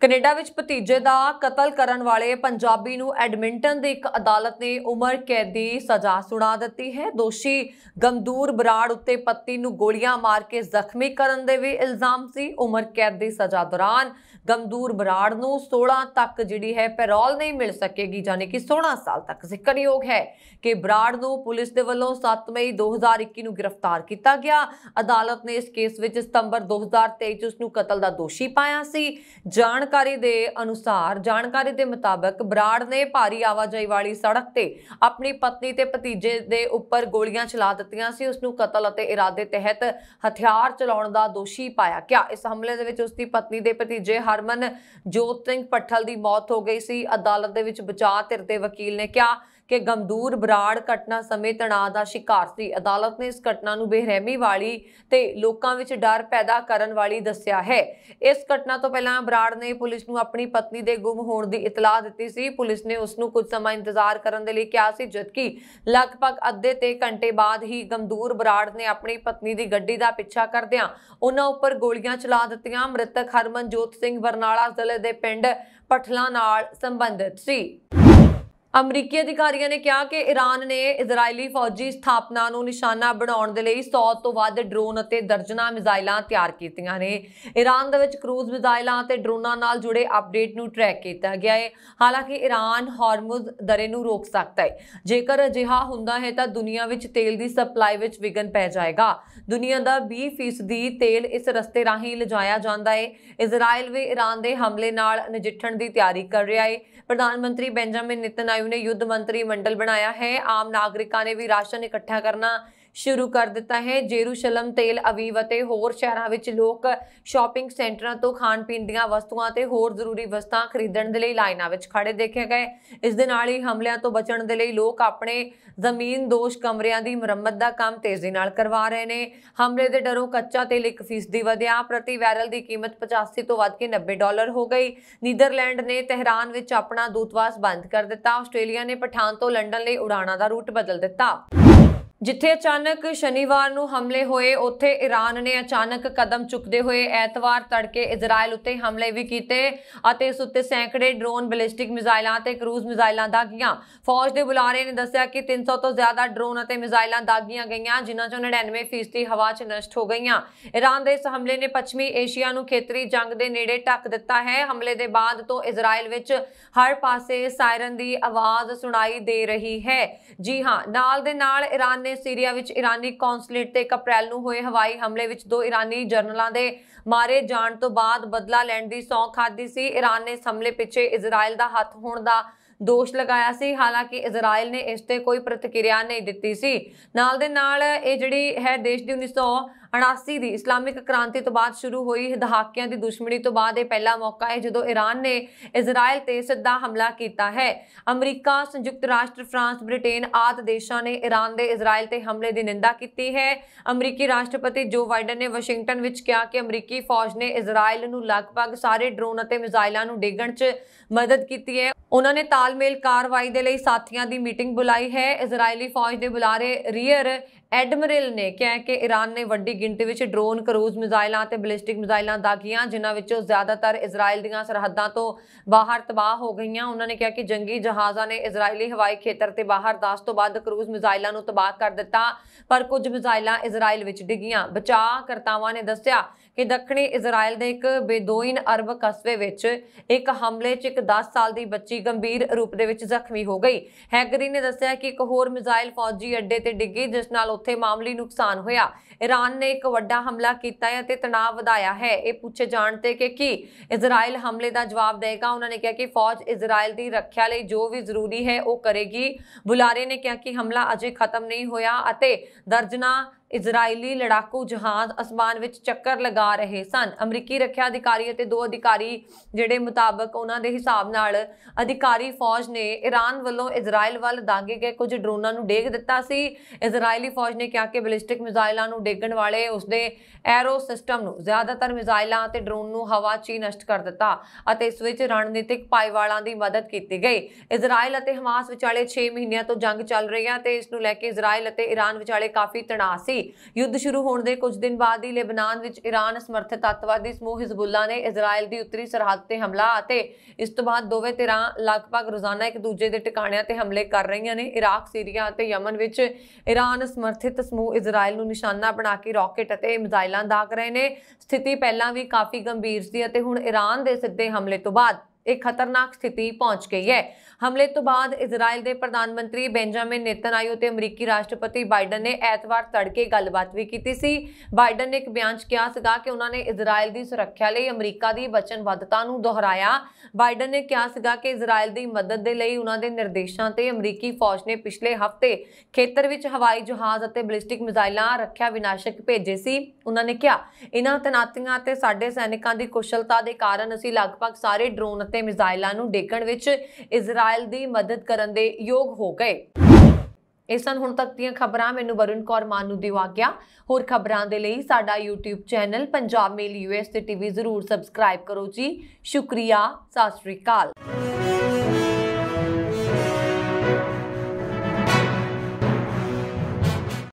ਕੈਨੇਡਾ ਵਿੱਚ ਭਤੀਜੇ ਦਾ ਕਤਲ ਕਰਨ ਵਾਲੇ ਪੰਜਾਬੀ ਨੂੰ ਐਡਮਿੰਟਨ ਦੀ ਇੱਕ ਅਦਾਲਤ ਨੇ ਉਮਰ ਕੈਦ ਦੀ ਸਜ਼ਾ ਸੁਣਾ ਦਿੱਤੀ ਹੈ ਦੋਸ਼ੀ ਗਮਦੂਰ ਬਰਾੜ ਉੱਤੇ ਪਤੀ ਨੂੰ ਗੋਲੀਆਂ ਮਾਰ ਕੇ ਜ਼ਖਮੀ ਕਰਨ ਦੇ ਵੀ ਇਲਜ਼ਾਮ ਸੀ ਉਮਰ ਕੈਦ ਦੀ ਸਜ਼ਾ ਦੌਰਾਨ ਗੰਦੂਰ ਬਰਾੜ ਨੂੰ 16 ਤੱਕ ਜਿਹੜੀ ਹੈ ਪੈਰੋਲ ਨਹੀਂ ਮਿਲ ਸਕੇਗੀ ਯਾਨੀ ਕਿ 16 ਸਾਲ ਤੱਕ ਜ਼ਿਕਰਯੋਗ ਹੈ ਕਿ ਬਰਾੜ ਨੂੰ ਪੁਲਿਸ ਦੇ ਵੱਲੋਂ 7 ਮਈ 2021 ਨੂੰ ਗ੍ਰਿਫਤਾਰ ਕੀਤਾ ਗਿਆ ਅਦਾਲਤ ਨੇ ਇਸ ਕੇਸ ਵਿੱਚ ਸਤੰਬਰ 2023 ਉਸ ਨੂੰ ਕਤਲ ਦਾ ਦੋਸ਼ੀ ਪਾਇਆ ਸੀ ਜਾਣਕਾਰੀ ਦੇ ਅਨੁਸਾਰ ਜਾਣਕਾਰੀ ਦੇ ਮੁਤਾਬਕ ਬਰਾੜ ਨੇ ਭਾਰੀ ਆਵਾਜਾਈ ਵਾਲੀ ਸੜਕ ਤੇ ਆਪਣੀ ਪਤਨੀ ਤੇ ਭਤੀਜੇ ਦੇ ਉੱਪਰ ਗੋਲੀਆਂ ਚਲਾ ਦਿੱਤੀਆਂ ਸੀ ਉਸ ਨੂੰ ਕਤਲ ਅਤੇ ਇਰਾਦੇ ਤਹਿਤ ਹਥਿਆਰ ਚਲਾਉਣ ਦਾ ਦੋਸ਼ੀ ਪਾਇਆ ਗਿਆ ਇਸ ਹਮਲੇ ਦੇ ਵਿੱਚ ਉਸ ਦੀ ਪਤਨੀ ਦੇ ਭਤੀਜੇ ਹਰ ਹਰਮਨ ਜੋਤ ਸਿੰਘ ਪੱਠਲ ਦੀ ਮੌਤ ਹੋ ਗਈ ਸੀ ਅਦਾਲਤ ਦੇ ਵਿੱਚ ਬਚਾਅ ਧਿਰ ਦੇ ਵਕੀਲ ਨੇ ਕਿਹਾ ਕਿ ਗਮਦੂਰ ਬਰਾੜ ਘਟਨਾ ਸਮੇਂ ਤਣਾਅ ਦਾ ਸ਼ਿਕਾਰ ਸੀ ਅਦਾਲਤ ਨੇ ਇਸ ਘਟਨਾ ਨੂੰ ਬੇਰਹਿਮੀ ਵਾਲੀ ਤੇ ਲੋਕਾਂ ਵਿੱਚ ਡਰ ਪੈਦਾ ਕਰਨ ਵਾਲੀ ਦੱਸਿਆ ਹੈ ਇਸ ਘਟਨਾ ਤੋਂ ਪਹਿਲਾਂ ਬਰਾੜ ਨੇ ਪੁਲਿਸ ਨੂੰ ਆਪਣੀ ਪਤਨੀ ਦੇ ਗੁੰਮ ਹੋਣ ਦੀ ਇਤਲਾਹ ਦਿੱਤੀ ਸੀ ਪੁਲਿਸ ਨੇ ਉਸ ਨੂੰ ਕੁਝ ਸਮਾਂ ਇੰਤਜ਼ਾਰ ਕਰਨ ਦੇ ਲਈ ਕਿਹਾ ਸੀ ਜਦਕਿ ਲਗਭਗ ਅੱਧੇ ਤੇ ਘੰਟੇ ਬਾਅਦ ਹੀ ਗਮਦੂਰ ਬਰਾੜ ਨੇ ਆਪਣੀ ਪਤਨੀ ਦੀ ਗੱਡੀ ਦਾ ਪਿੱਛਾ ਕਰਦਿਆਂ ਉਹਨਾਂ ਉੱਪਰ ਗੋਲੀਆਂ ਚਲਾ ਦਿੱਤੀਆਂ ਮ੍ਰਿਤਕ ਹਰਮਨਜੋਤ ਸਿੰਘ ਬਰਨਾਲਾ ਜ਼ਿਲ੍ਹੇ ਦੇ ਪਿੰਡ ਪਠਲਾ ਨਾਲ ਸੰਬੰਧਿਤ ਸੀ ਅਮਰੀਕੀ ਅਧਿਕਾਰੀਆਂ ਨੇ ਕਿਹਾ ਕਿ ਈਰਾਨ ਨੇ ਇਜ਼ਰਾਈਲੀ ਫੌਜੀ ਸਥਾਪਨਾ ਨੂੰ ਨਿਸ਼ਾਨਾ ਬਣਾਉਣ ਦੇ ਲਈ 100 ਤੋਂ ਵੱਧ ਡਰੋਨ ਅਤੇ ਦਰਜਨਾ ਮਿਜ਼ਾਈਲਾਂ ਤਿਆਰ ਕੀਤੀਆਂ ਨੇ ਈਰਾਨ ਦੇ ਵਿੱਚ ਕਰੂਜ਼ ਮਿਜ਼ਾਈਲਾਂ ਅਤੇ ਡਰੋਨਾਂ ਨਾਲ ਜੁੜੇ ਅਪਡੇਟ ਨੂੰ ਟਰੈਕ ਕੀਤਾ ਗਿਆ ਹੈ ਹਾਲਾਂਕਿ ਈਰਾਨ ਹਾਰਮੁਜ਼ ਦਰੇ ਨੂੰ ਰੋਕ ਸਕਦਾ ਹੈ ਜੇਕਰ ਅਜਿਹਾ ਹੁੰਦਾ ਹੈ ਤਾਂ ਦੁਨੀਆ ਵਿੱਚ ਤੇਲ ਦੀ ਸਪਲਾਈ ਵਿੱਚ ਵਿਗਨ ਪੈ ਜਾਏਗਾ ਦੁਨੀਆ ਦਾ 20% ਤੇਲ ਇਸ ਰਸਤੇ ਰਾਹੀਂ ਲਿਜਾਇਆ ਜਾਂਦਾ ਹੈ ਇਜ਼ਰਾਈਲ ਵੀ ਈਰਾਨ ਦੇ ਹਮਲੇ ਨਾਲ ਨਜਿੱਠਣ ਦੀ ਤਿਆਰੀ ਕਰ ਰਿਹਾ ਹੈ ਪ੍ਰਧਾਨ ਮੰਤਰੀ ਬੈਂਜਾਮਿਨ ਨਿਤਨਯਾਹੂ ਆਯੂ ਨੇ ਯੁੱਧ ਮੰਤਰੀ ਮੰਡਲ ਬਣਾਇਆ ਹੈ ਆਮ ਨਾਗਰਿਕਾਂ ਨੇ ਵੀ ਰਾਸ਼ਨ ਇਕੱਠਾ ਕਰਨਾ ਸ਼ੁਰੂ ਕਰ ਦਿੱਤਾ ਹੈ ਜੇਰੂਸ਼ਲਮ ਤੇਲ ਅਵੀਵ ਅਤੇ ਹੋਰ ਸ਼ਹਿਰਾਂ ਵਿੱਚ ਲੋਕ ਸ਼ਾਪਿੰਗ ਸੈਂਟਰਾਂ ਤੋਂ ਖਾਣ ਪੀਣ ਦੀਆਂ ਵਸਤੂਆਂ ਅਤੇ ਹੋਰ ਜ਼ਰੂਰੀ ਵਸਤਾਂ ਖਰੀਦਣ ਦੇ ਲਈ ਲਾਈਨਾਂ ਵਿੱਚ ਖੜੇ ਦੇਖੇ ਗਏ ਇਸ ਦੇ ਨਾਲ ਹੀ ਹਮਲਿਆਂ ਤੋਂ ਬਚਣ ਦੇ ਲਈ ਲੋਕ ਆਪਣੇ ਜ਼ਮੀਨ ਦੋਸ਼ ਕਮਰਿਆਂ ਦੀ ਮੁਰੰਮਤ ਦਾ ਕੰਮ ਤੇਜ਼ੀ ਨਾਲ ਕਰਵਾ ਰਹੇ ਨੇ ਹਮਲੇ ਦੇ ਡਰੋਂ ਕੱਚਾ ਤੇਲ 1% ਵਧਿਆ ਪ੍ਰਤੀ ਬੈਰਲ ਦੀ ਕੀਮਤ 85 ਤੋਂ ਵੱਧ ਕੇ 90 ਡਾਲਰ ਹੋ ਗਈ ਨੀਦਰਲੈਂਡ ਨੇ ਤਹਿਰਾਨ ਵਿੱਚ ਆਪਣਾ ਦੂਤਵਾਸ ਬੰਦ ਕਰ ਦਿੱਤਾ ਆਸਟ੍ਰੇਲੀਆ ਨੇ ਪਠਾਨ ਤੋਂ ਲੰਡਨ ਲਈ ਉਡਾਣਾਂ ਦਾ ਰੂਟ ਬਦਲ ਦਿੱਤਾ ਜਿੱਥੇ ਅਚਾਨਕ ਸ਼ਨੀਵਾਰ ਨੂੰ ਹਮਲੇ ਹੋਏ ਉੱਥੇ ਈਰਾਨ ਨੇ ਅਚਾਨਕ ਕਦਮ ਚੁੱਕਦੇ ਹੋਏ ਐਤਵਾਰ ਤੜਕੇ ਇਜ਼ਰਾਈਲ ਉੱਤੇ ਹਮਲੇ ਵੀ ਕੀਤੇ ਅਤੇ ਇਸ ਉੱਤੇ ਸੈਂਕੜੇ ਡਰੋਨ ਬੈਲਿਸਟਿਕ ਮਿਜ਼ਾਈਲਾਂ ਤੇ ਕਰੂਜ਼ ਮਿਜ਼ਾਈਲਾਂ ਦਾਗੀਆਂ ਫੌਜ ਦੇ ਬੁਲਾਰੇ ਨੇ ਦੱਸਿਆ ਕਿ 300 ਤੋਂ ਜ਼ਿਆਦਾ ਡਰੋਨ ਅਤੇ ਮਿਜ਼ਾਈਲਾਂ ਦਾਗੀਆਂ ਗਈਆਂ ਜਿਨ੍ਹਾਂ ਚੋਂ 99% ਹਵਾ 'ਚ ਨਸ਼ਟ ਹੋ ਗਈਆਂ ਈਰਾਨ ਦੇ ਇਸ ਹਮਲੇ ਨੇ ਪੱਛਮੀ ਏਸ਼ੀਆ ਨੂੰ ਖੇਤਰੀ ਜੰਗ ਦੇ ਨੇੜੇ ਟੱਕ ਦਿੱਤਾ ਹੈ ਹਮਲੇ ਦੇ ਬਾਅਦ ਤੋਂ ਇਜ਼ਰਾਈਲ ਵਿੱਚ ਹਰ ਪਾਸੇ ਸਾਇਰਨ ਦੀ ਆਵਾਜ਼ ਸੁਣਾਈ ਦੇ ਰਹੀ ਹੈ ਜੀ ਹਾਂ ਨਾਲ ਦੇ ਨਾਲ ਈਰਾਨ ਨੇ ਸੀਰੀਆ ਵਿੱਚ ਇਰਾਨੀ ਕੌਂਸੂਲੇਟ ਤੇ 1 ਅਪ੍ਰੈਲ ਨੂੰ ਹੋਏ ਹਵਾਈ ਹਮਲੇ ਵਿੱਚ ਦੋ ਇਰਾਨੀ ਜਰਨਲਾਂ ਦੇ ਮਾਰੇ ਜਾਣ ਤੋਂ ਬਾਅਦ ਬਦਲਾ ਲੈਣ ਦੀ ਸੌਂ ਖਾਦੀ ਸੀ ਇਰਾਨ ਨੇ ਹਮਲੇ ਪਿੱਛੇ ਇਜ਼ਰਾਈਲ ਦਾ ਹੱਥ ਹੋਣ ਦਾ ਦੋਸ਼ ਲਗਾਇਆ ਸੀ ਹਾਲਾਂਕਿ ਇਜ਼ਰਾਈਲ ਨੇ ਇਸ ਤੇ ਕੋਈ ਪ੍ਰਤੀਕਿਰਿਆ ਨਹੀਂ ਦਿੱਤੀ ਸੀ ਨਾਲ ਦੇ ਨਾਲ ਇਹ ਜਿਹੜੀ ਹੈ ਦੇਸ਼ ਦੀ 1900 1979 ਦੀ ਇਸਲਾਮਿਕ ਕ੍ਰਾਂਤੀ ਤੋਂ ਬਾਅਦ ਸ਼ੁਰੂ ਹੋਈ ਦਹਾਕਿਆਂ ਦੀ ਦੁਸ਼ਮਣੀ ਤੋਂ ਬਾਅਦ ਇਹ ਪਹਿਲਾ ਮੌਕਾ ਹੈ ਜਦੋਂ ਈਰਾਨ ਨੇ ਇਜ਼ਰਾਈਲ ਤੇ ਸਿੱਧਾ ਹਮਲਾ ਕੀਤਾ ਹੈ ਅਮਰੀਕਾ ਸੰਯੁਕਤ ਰਾਸ਼ਟਰ ਫਰਾਂਸ ਬ੍ਰਿਟੇਨ ਆਦਿ ਦੇਸ਼ਾਂ ਨੇ ਈਰਾਨ ਦੇ ਇਜ਼ਰਾਈਲ ਤੇ ਹਮਲੇ ਦੀ ਨਿੰਦਾ ਕੀਤੀ ਹੈ ਅਮਰੀਕੀ ਰਾਸ਼ਟਰਪਤੀ ਜੋ ਬਾਈਡਨ ਨੇ ਵਾਸ਼ਿੰਗਟਨ ਵਿੱਚ ਕਿਹਾ ਕਿ ਅਮਰੀਕੀ ਫੌਜ ਨੇ ਇਜ਼ਰਾਈਲ ਨੂੰ ਲਗਭਗ ਸਾਰੇ ਡਰੋਨ ਅਤੇ ਮਿਜ਼ਾਈਲਾਂ ਨੂੰ ਡੇਗਣ 'ਚ ਮਦਦ ਕੀਤੀ ਹੈ ਉਹਨਾਂ ਨੇ ਤਾਲਮੇਲ ਕਾਰਵਾਈ ਦੇ ਲਈ ਸਾਥੀਆਂ ਦੀ ਮੀਟਿੰਗ ਬੁਲਾਈ ਹੈ ਇਜ਼ਰਾਈਲੀ ਫੌਜ ਦੇ ਬੁਲਾਰੇ ਰੀਅਰ ਐਡਮਿਰਲ ਨੇ ਕਿਹਾ ਕਿ ਈਰਾਨ ਨੇ ਵੱਡੀ ਗਿਣਤੀ ਵਿੱਚ ਡਰੋਨ ਕਰੂਜ਼ ਮਿਜ਼ਾਈਲਾਂ ਤੇ ਬੈਲਿਸਟਿਕ ਮਿਜ਼ਾਈਲਾਂ ਦਾਗੀਆਂ ਜਿਨ੍ਹਾਂ ਵਿੱਚੋਂ ਜ਼ਿਆਦਾਤਰ ਇਜ਼ਰਾਈਲ ਦੀਆਂ ਸਰਹੱਦਾਂ ਤੋਂ ਬਾਹਰ ਤਬਾਹ ਹੋ ਗਈਆਂ ਉਹਨਾਂ ਨੇ ਕਿਹਾ ਕਿ ਜੰਗੀ ਜਹਾਜ਼ਾਂ ਨੇ ਇਜ਼ਰਾਈਲੀ ਹਵਾਈ ਖੇਤਰ ਤੇ ਬਾਹਰ 10 ਤੋਂ ਵੱਧ ਕਰੂਜ਼ ਮਿਜ਼ਾਈਲਾਂ ਨੂੰ ਤਬਾਹ ਕਰ ਦਿੱਤਾ ਪਰ ਕੁਝ ਮਿਜ਼ਾਈਲਾਂ ਇਜ਼ਰਾਈਲ ਵਿੱਚ ਡਿੱਗੀਆਂ ਬਚਾਅ ਕਰਤਾਵਾਂ ਨੇ ਦੱਸਿਆ ਕਿ ਦੱਖਣੀ ਇਜ਼ਰਾਈਲ ਦੇ ਇੱਕ ਬੇਦੋਇਨ ਅਰਬ ਕਸਬੇ ਵਿੱਚ ਇੱਕ ਹਮਲੇ 'ਚ ਇੱਕ 10 ਸਾਲ ਦੀ ਬੱਚੀ ਗੰਭੀਰ ਰੂਪ ਦੇ ਵਿੱਚ ਜ਼ਖਮੀ ਹੋ ਗਈ ਹੈਗਰੀ ਨੇ ਦੱਸਿਆ ਕਿ ਇੱਕ ਹੋਰ ਮਿਜ਼ਾਈਲ ਫੌਜੀ ਅੱਡੇ ਤੇ ਡਿੱਗੀ ਜਿਸ ਨਾਲ ਉੱਥੇ ਮਾਮੂਲੀ ਨੁਕਸਾਨ ਹੋਇਆ ਈਰਾਨ ਨੇ ਇੱਕ ਵੱਡਾ ਹਮਲਾ ਕੀਤਾ ਹੈ ਅਤੇ ਤਣਾਅ ਵਧਾਇਆ ਹੈ ਇਹ ਪੁੱਛੇ ਜਾਣ ਤੇ ਕਿ ਕੀ ਇਜ਼ਰਾਈਲ ਹਮਲੇ ਦਾ ਜਵਾਬ ਦੇਗਾ ਉਹਨਾਂ ਨੇ ਕਿਹਾ ਕਿ ਫੌਜ ਇਜ਼ਰਾਈਲ ਦੀ ਰੱਖਿਆ ਲਈ ਜੋ ਵੀ ਜ਼ਰੂਰੀ ਹੈ ਉਹ ਕਰੇਗੀ ਬੁਲਾਰੇ ਨੇ ਕਿਹਾ ਕਿ ਹਮਲਾ ਅਜੇ ਖਤਮ ਨਹੀਂ ਹੋਇਆ ਅਤੇ ਦਰਜਨਾ ਇਜ਼ਰਾਈਲੀ ਲੜਾਕੂ ਜਹਾਜ਼ ਅਸਮਾਨ ਵਿੱਚ ਚੱਕਰ ਲਗਾ ਰਹੇ ਸਨ ਅਮਰੀਕੀ ਰੱਖਿਆ ਅਧਿਕਾਰੀ ਅਤੇ ਦੋ ਅਧਿਕਾਰੀ ਜਿਹੜੇ ਮੁਤਾਬਕ ਉਹਨਾਂ ਦੇ ਹਿਸਾਬ ਨਾਲ ਅਧਿਕਾਰੀ ਫੌਜ ਨੇ ਈਰਾਨ ਵੱਲੋਂ ਇਜ਼ਰਾਈਲ ਵੱਲ ਦਾਗੇ ਗਏ ਕੁਝ ਡਰੋਨਾਂ ਨੂੰ ਡੇਗ ਦਿੱਤਾ ਸੀ ਇਜ਼ਰਾਈਲੀ ਫੌਜ ਨੇ ਕਿਹਾ ਕਿ ਬੈਲਿਸਟਿਕ ਮਿਜ਼ਾਈਲਾਂ ਨੂੰ ਡੇਗਣ ਵਾਲੇ ਉਸਦੇ ਐਰੋ ਸਿਸਟਮ ਨੂੰ ਜ਼ਿਆਦਾਤਰ ਮਿਜ਼ਾਈਲਾਂ ਅਤੇ ਡਰੋਨ ਨੂੰ ਹਵਾ 'ਚ ਹੀ ਨਸ਼ਟ ਕਰ ਦਿੱਤਾ ਅਤੇ ਇਸ ਵਿੱਚ ਰਣਨੀਤਿਕ ਪਾਈਵਾਲਾਂ ਦੀ ਮਦਦ ਕੀਤੀ ਗਈ ਇਜ਼ਰਾਈਲ ਅਤੇ ਹਮਾਸ ਵਿਚਾਲੇ 6 ਮਹੀਨਿਆਂ ਤੋਂ ਜੰਗ ਚੱਲ ਰਹੀ ਹੈ ਤੇ ਇਸ ਨੂੰ ਲੈ ਕੇ ਇਜ਼ਰਾਈਲ ਅਤੇ ਈਰਾਨ ਵਿਚਾਲੇ ਕਾਫੀ ਤਣਾਅ ਸੀ ਸੀ ਯੁੱਧ ਸ਼ੁਰੂ ਹੋਣ ਦੇ ਕੁਝ ਦਿਨ ਬਾਅਦ ਹੀ ਲਿਬਨਾਨ ਵਿੱਚ ਈਰਾਨ ਸਮਰਥਿਤ ਅੱਤਵਾਦੀ ਸਮੂਹ ਹਿਜ਼ਬੁੱਲਾ ਨੇ ਇਜ਼ਰਾਈਲ ਦੀ ਉੱਤਰੀ ਸਰਹੱਦ ਤੇ ਹਮਲਾ ਅਤੇ ਇਸ ਤੋਂ ਬਾਅਦ ਦੋਵੇਂ ਧਿਰਾਂ ਲਗਭਗ ਰੋਜ਼ਾਨਾ ਇੱਕ ਦੂਜੇ ਦੇ ਟਿਕਾਣਿਆਂ ਤੇ ਹਮਲੇ ਕਰ ਰਹੀਆਂ ਨੇ ਇਰਾਕ ਸੀਰੀਆ ਅਤੇ ਯਮਨ ਵਿੱਚ ਈਰਾਨ ਸਮਰਥਿਤ ਸਮੂਹ ਇਜ਼ਰਾਈਲ ਨੂੰ ਨਿਸ਼ਾਨਾ ਬਣਾ ਕੇ ਰਾਕਟ ਅਤੇ ਮਿਜ਼ਾਈਲਾਂ ਦਾਗ ਰਹੇ ਨੇ ਸਥਿਤੀ ਪਹਿਲਾਂ ਵੀ ਕਾਫੀ ਗੰਭੀਰ ਸੀ ਅਤੇ ਹੁਣ ਈਰਾਨ ਦੇ ਸਿੱਧੇ ਹਮਲੇ ਤੋਂ ਬਾਅਦ ਇਹ ਖਤਰਨਾਕ ਸਥਿਤੀ ਪਹੁੰਚ ਗਈ ਹੈ ਹਮਲੇ ਤੋਂ ਬਾਅਦ ਇਜ਼ਰਾਈਲ ਦੇ ਪ੍ਰਧਾਨ ਮੰਤਰੀ ਬੈਂਜਾਮਿਨ ਨੇਤਨਯਾਹੂ ਤੇ ਅਮਰੀਕੀ ਰਾਸ਼ਟਰਪਤੀ ਬਾਈਡਨ ਨੇ ਐਤਵਾਰ ਤੜਕੇ ਗੱਲਬਾਤ ਵੀ ਕੀਤੀ ਸੀ ਬਾਈਡਨ ਨੇ ਇੱਕ ਬਿਆਨ 'ਚ ਕਿਹਾ ਸੀਗਾ ਕਿ ਉਹਨਾਂ ਨੇ ਇਜ਼ਰਾਈਲ ਦੀ ਸੁਰੱਖਿਆ ਲਈ ਅਮਰੀਕਾ ਦੀ ਵਚਨਬੱਧਤਾ ਨੂੰ ਦੁਹਰਾਇਆ ਬਾਈਡਨ ਨੇ ਕਿਹਾ ਸੀਗਾ ਕਿ ਇਜ਼ਰਾਈਲ ਦੀ ਮਦਦ ਦੇ ਲਈ ਉਹਨਾਂ ਦੇ ਨਿਰਦੇਸ਼ਾਂ ਤੇ ਅਮਰੀਕੀ ਫੌਜ ਨੇ ਪਿਛਲੇ ਹਫ਼ਤੇ ਖੇਤਰ ਵਿੱਚ ਹਵਾਈ ਜਹਾਜ਼ ਅਤੇ ਬਲਿਸਟਿਕ ਮਿਜ਼ਾਈਲਾਂ ਰੱਖਿਆ ਵਿਨਾਸ਼ਕ ਭੇਜੇ ਸੀ ਉਹਨਾਂ ਨੇ ਕਿਹਾ ਇਹਨਾਂ ਤਨਾਤੀਆਂ ਅਤੇ ਸਾਡੇ ਸੈਨਿਕਾਂ ਦੀ ਕੁਸ਼ਲਤਾ ਦੇ ਕਾਰਨ ਅਸੀਂ ਲਗਭਗ ਸਾਰੇ ਡਰੋਨ ਅਤੇ ਮਿਜ਼ਾਈਲਾਂ ਨੂੰ ਡੇਗਣ ਵਿੱਚ ਇਜ਼ਰਾਈਲ ਇਜ਼ਰਾਈਲ ਦੀ ਮਦਦ ਕਰਨ ਦੇ ਯੋਗ ਹੋ ਗਏ ਇਸ ਤਨ ਹੁਣ ਤੱਕ ਦੀਆਂ ਖਬਰਾਂ ਮੈਨੂੰ ਵਰੁਣ ਕੌਰ ਮਾਨੂ ਦੀ ਵਾਗਿਆ ਹੋਰ ਖਬਰਾਂ ਦੇ ਲਈ ਸਾਡਾ YouTube channel Punjab Mail US ਤੇ ਟੀਵੀ ਜ਼ਰੂਰ ਸਬਸਕ੍ਰਾਈਬ ਕਰੋ ਜੀ ਸ਼ੁਕਰੀਆ ਸਤਿ ਸ੍ਰੀ ਅਕਾਲ